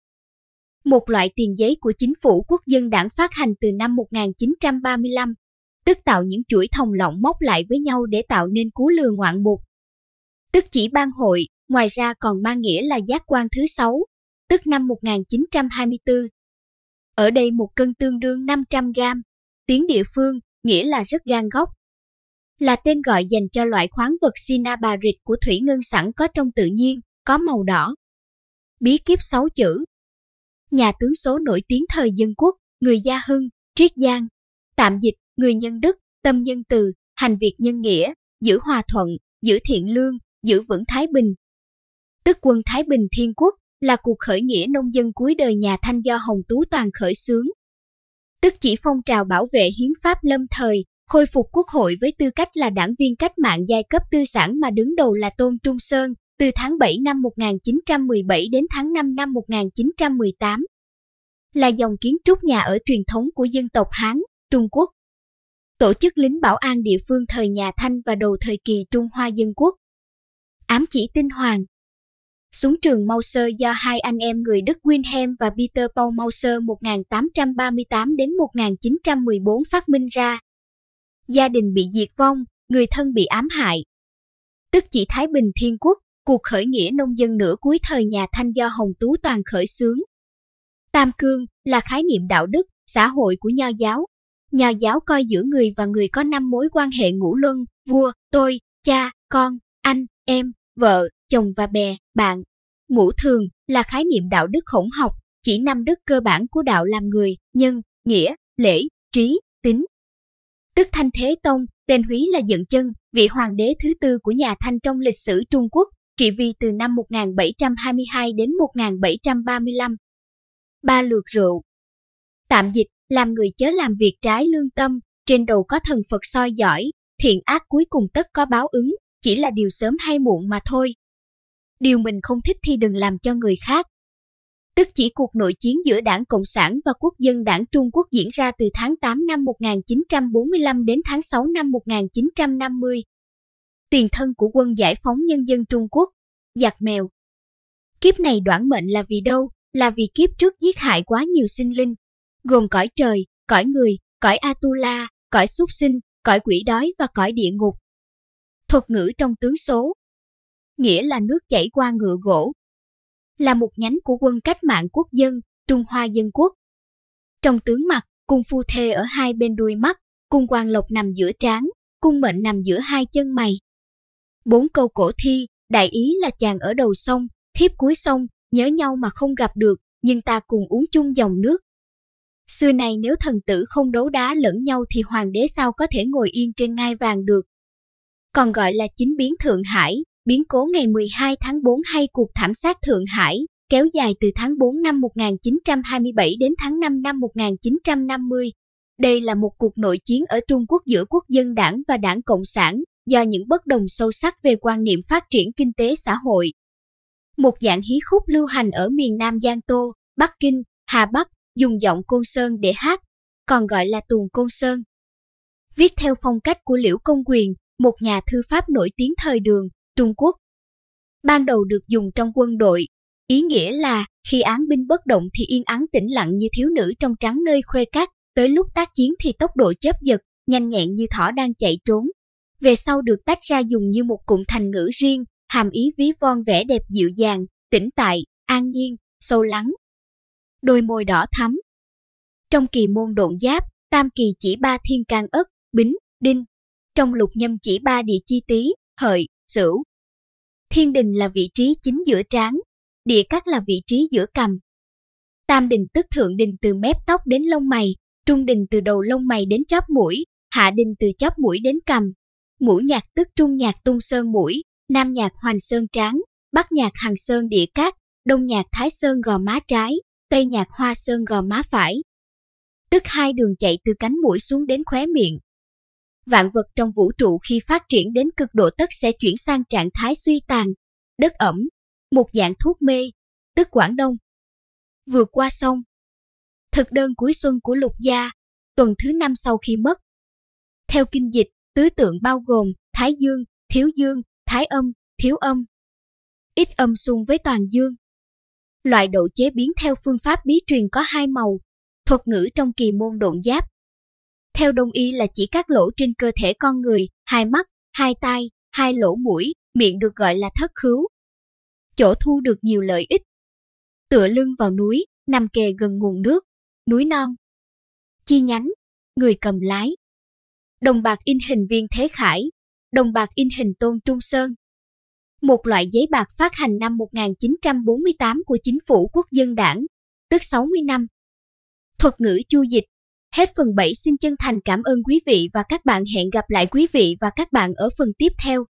Một loại tiền giấy của chính phủ quốc dân đảng phát hành từ năm 1935, tức tạo những chuỗi thòng lọng móc lại với nhau để tạo nên cú lừa ngoạn mục. Tức chỉ ban hội, ngoài ra còn mang nghĩa là giác quan thứ sáu, tức năm 1924 ở đây một cân tương đương 500 gram, tiếng địa phương nghĩa là rất gan góc. Là tên gọi dành cho loại khoáng vật sinabarit của thủy ngân sẵn có trong tự nhiên, có màu đỏ. Bí kíp 6 chữ Nhà tướng số nổi tiếng thời dân quốc, người Gia Hưng, Triết Giang, tạm dịch, người nhân đức, tâm nhân từ, hành việc nhân nghĩa, giữ hòa thuận, giữ thiện lương, giữ vững Thái Bình. Tức quân Thái Bình Thiên Quốc, là cuộc khởi nghĩa nông dân cuối đời nhà Thanh do Hồng Tú Toàn khởi xướng. Tức chỉ phong trào bảo vệ hiến pháp lâm thời, khôi phục quốc hội với tư cách là đảng viên cách mạng giai cấp tư sản mà đứng đầu là Tôn Trung Sơn, từ tháng 7 năm 1917 đến tháng 5 năm 1918. Là dòng kiến trúc nhà ở truyền thống của dân tộc Hán, Trung Quốc. Tổ chức lính bảo an địa phương thời nhà Thanh và đầu thời kỳ Trung Hoa Dân Quốc. Ám chỉ tinh hoàng, Súng trường Mauser do hai anh em người Đức Wilhelm và Peter Paul Mauser 1838 đến 1914 phát minh ra. Gia đình bị diệt vong, người thân bị ám hại. Tức chỉ Thái Bình Thiên Quốc, cuộc khởi nghĩa nông dân nửa cuối thời nhà Thanh do Hồng Tú Toàn khởi xướng. Tam cương là khái niệm đạo đức, xã hội của nho giáo. Nho giáo coi giữa người và người có năm mối quan hệ ngũ luân, vua, tôi, cha, con, anh, em, vợ, chồng và bè, bạn. Ngũ thường là khái niệm đạo đức khổng học, chỉ năm đức cơ bản của đạo làm người, nhân, nghĩa, lễ, trí, tín. Tức Thanh Thế Tông, tên Húy là Dận Chân, vị hoàng đế thứ tư của nhà Thanh trong lịch sử Trung Quốc, trị vì từ năm 1722 đến 1735. Ba lượt rượu. Tạm dịch, làm người chớ làm việc trái lương tâm, trên đầu có thần Phật soi giỏi, thiện ác cuối cùng tất có báo ứng, chỉ là điều sớm hay muộn mà thôi điều mình không thích thì đừng làm cho người khác. Tức chỉ cuộc nội chiến giữa Đảng Cộng sản và Quốc dân Đảng Trung Quốc diễn ra từ tháng 8 năm 1945 đến tháng 6 năm 1950. Tiền thân của quân giải phóng nhân dân Trung Quốc, giặc mèo. Kiếp này đoạn mệnh là vì đâu? Là vì kiếp trước giết hại quá nhiều sinh linh, gồm cõi trời, cõi người, cõi Atula, cõi súc sinh, cõi quỷ đói và cõi địa ngục. Thuật ngữ trong tướng số, nghĩa là nước chảy qua ngựa gỗ, là một nhánh của quân cách mạng quốc dân, Trung Hoa Dân Quốc. Trong tướng mặt, cung phu thê ở hai bên đuôi mắt, cung quan lộc nằm giữa trán, cung mệnh nằm giữa hai chân mày. Bốn câu cổ thi, đại ý là chàng ở đầu sông, thiếp cuối sông, nhớ nhau mà không gặp được, nhưng ta cùng uống chung dòng nước. Xưa này nếu thần tử không đấu đá lẫn nhau thì hoàng đế sao có thể ngồi yên trên ngai vàng được. Còn gọi là chính biến Thượng Hải, biến cố ngày 12 tháng 4 hay cuộc thảm sát Thượng Hải, kéo dài từ tháng 4 năm 1927 đến tháng 5 năm 1950. Đây là một cuộc nội chiến ở Trung Quốc giữa quốc dân đảng và đảng Cộng sản, do những bất đồng sâu sắc về quan niệm phát triển kinh tế xã hội. Một dạng hí khúc lưu hành ở miền Nam Giang Tô, Bắc Kinh, Hà Bắc, dùng giọng côn sơn để hát, còn gọi là tuồng côn sơn. Viết theo phong cách của Liễu Công Quyền, một nhà thư pháp nổi tiếng thời đường, Trung Quốc. Ban đầu được dùng trong quân đội, ý nghĩa là khi án binh bất động thì yên án tĩnh lặng như thiếu nữ trong trắng nơi khuê cát, tới lúc tác chiến thì tốc độ chớp giật, nhanh nhẹn như thỏ đang chạy trốn. Về sau được tách ra dùng như một cụm thành ngữ riêng, hàm ý ví von vẻ đẹp dịu dàng, tĩnh tại, an nhiên, sâu lắng. Đôi môi đỏ thắm. Trong kỳ môn độn giáp, tam kỳ chỉ ba thiên can ất, bính, đinh. Trong lục nhâm chỉ ba địa chi tý, hợi, sửu. Thiên đình là vị trí chính giữa trán, địa cát là vị trí giữa cằm. Tam đình tức thượng đình từ mép tóc đến lông mày, trung đình từ đầu lông mày đến chóp mũi, hạ đình từ chóp mũi đến cằm. Ngũ nhạc tức trung nhạc tung sơn mũi, nam nhạc hoành sơn trán, bắc nhạc hàng sơn địa cát, đông nhạc thái sơn gò má trái, tây nhạc hoa sơn gò má phải. Tức hai đường chạy từ cánh mũi xuống đến khóe miệng, vạn vật trong vũ trụ khi phát triển đến cực độ tất sẽ chuyển sang trạng thái suy tàn, đất ẩm, một dạng thuốc mê, tức Quảng Đông. vừa qua sông. Thực đơn cuối xuân của Lục Gia, tuần thứ năm sau khi mất. Theo kinh dịch, tứ tượng bao gồm Thái Dương, Thiếu Dương, Thái Âm, Thiếu Âm. Ít âm xung với toàn dương. Loại độ chế biến theo phương pháp bí truyền có hai màu, thuật ngữ trong kỳ môn độn giáp theo đông y là chỉ các lỗ trên cơ thể con người, hai mắt, hai tai, hai lỗ mũi, miệng được gọi là thất khứu. Chỗ thu được nhiều lợi ích. Tựa lưng vào núi, nằm kề gần nguồn nước, núi non. Chi nhánh, người cầm lái. Đồng bạc in hình viên thế khải, đồng bạc in hình tôn trung sơn. Một loại giấy bạc phát hành năm 1948 của chính phủ quốc dân đảng, tức 60 năm. Thuật ngữ chu dịch Hết phần 7 xin chân thành cảm ơn quý vị và các bạn hẹn gặp lại quý vị và các bạn ở phần tiếp theo.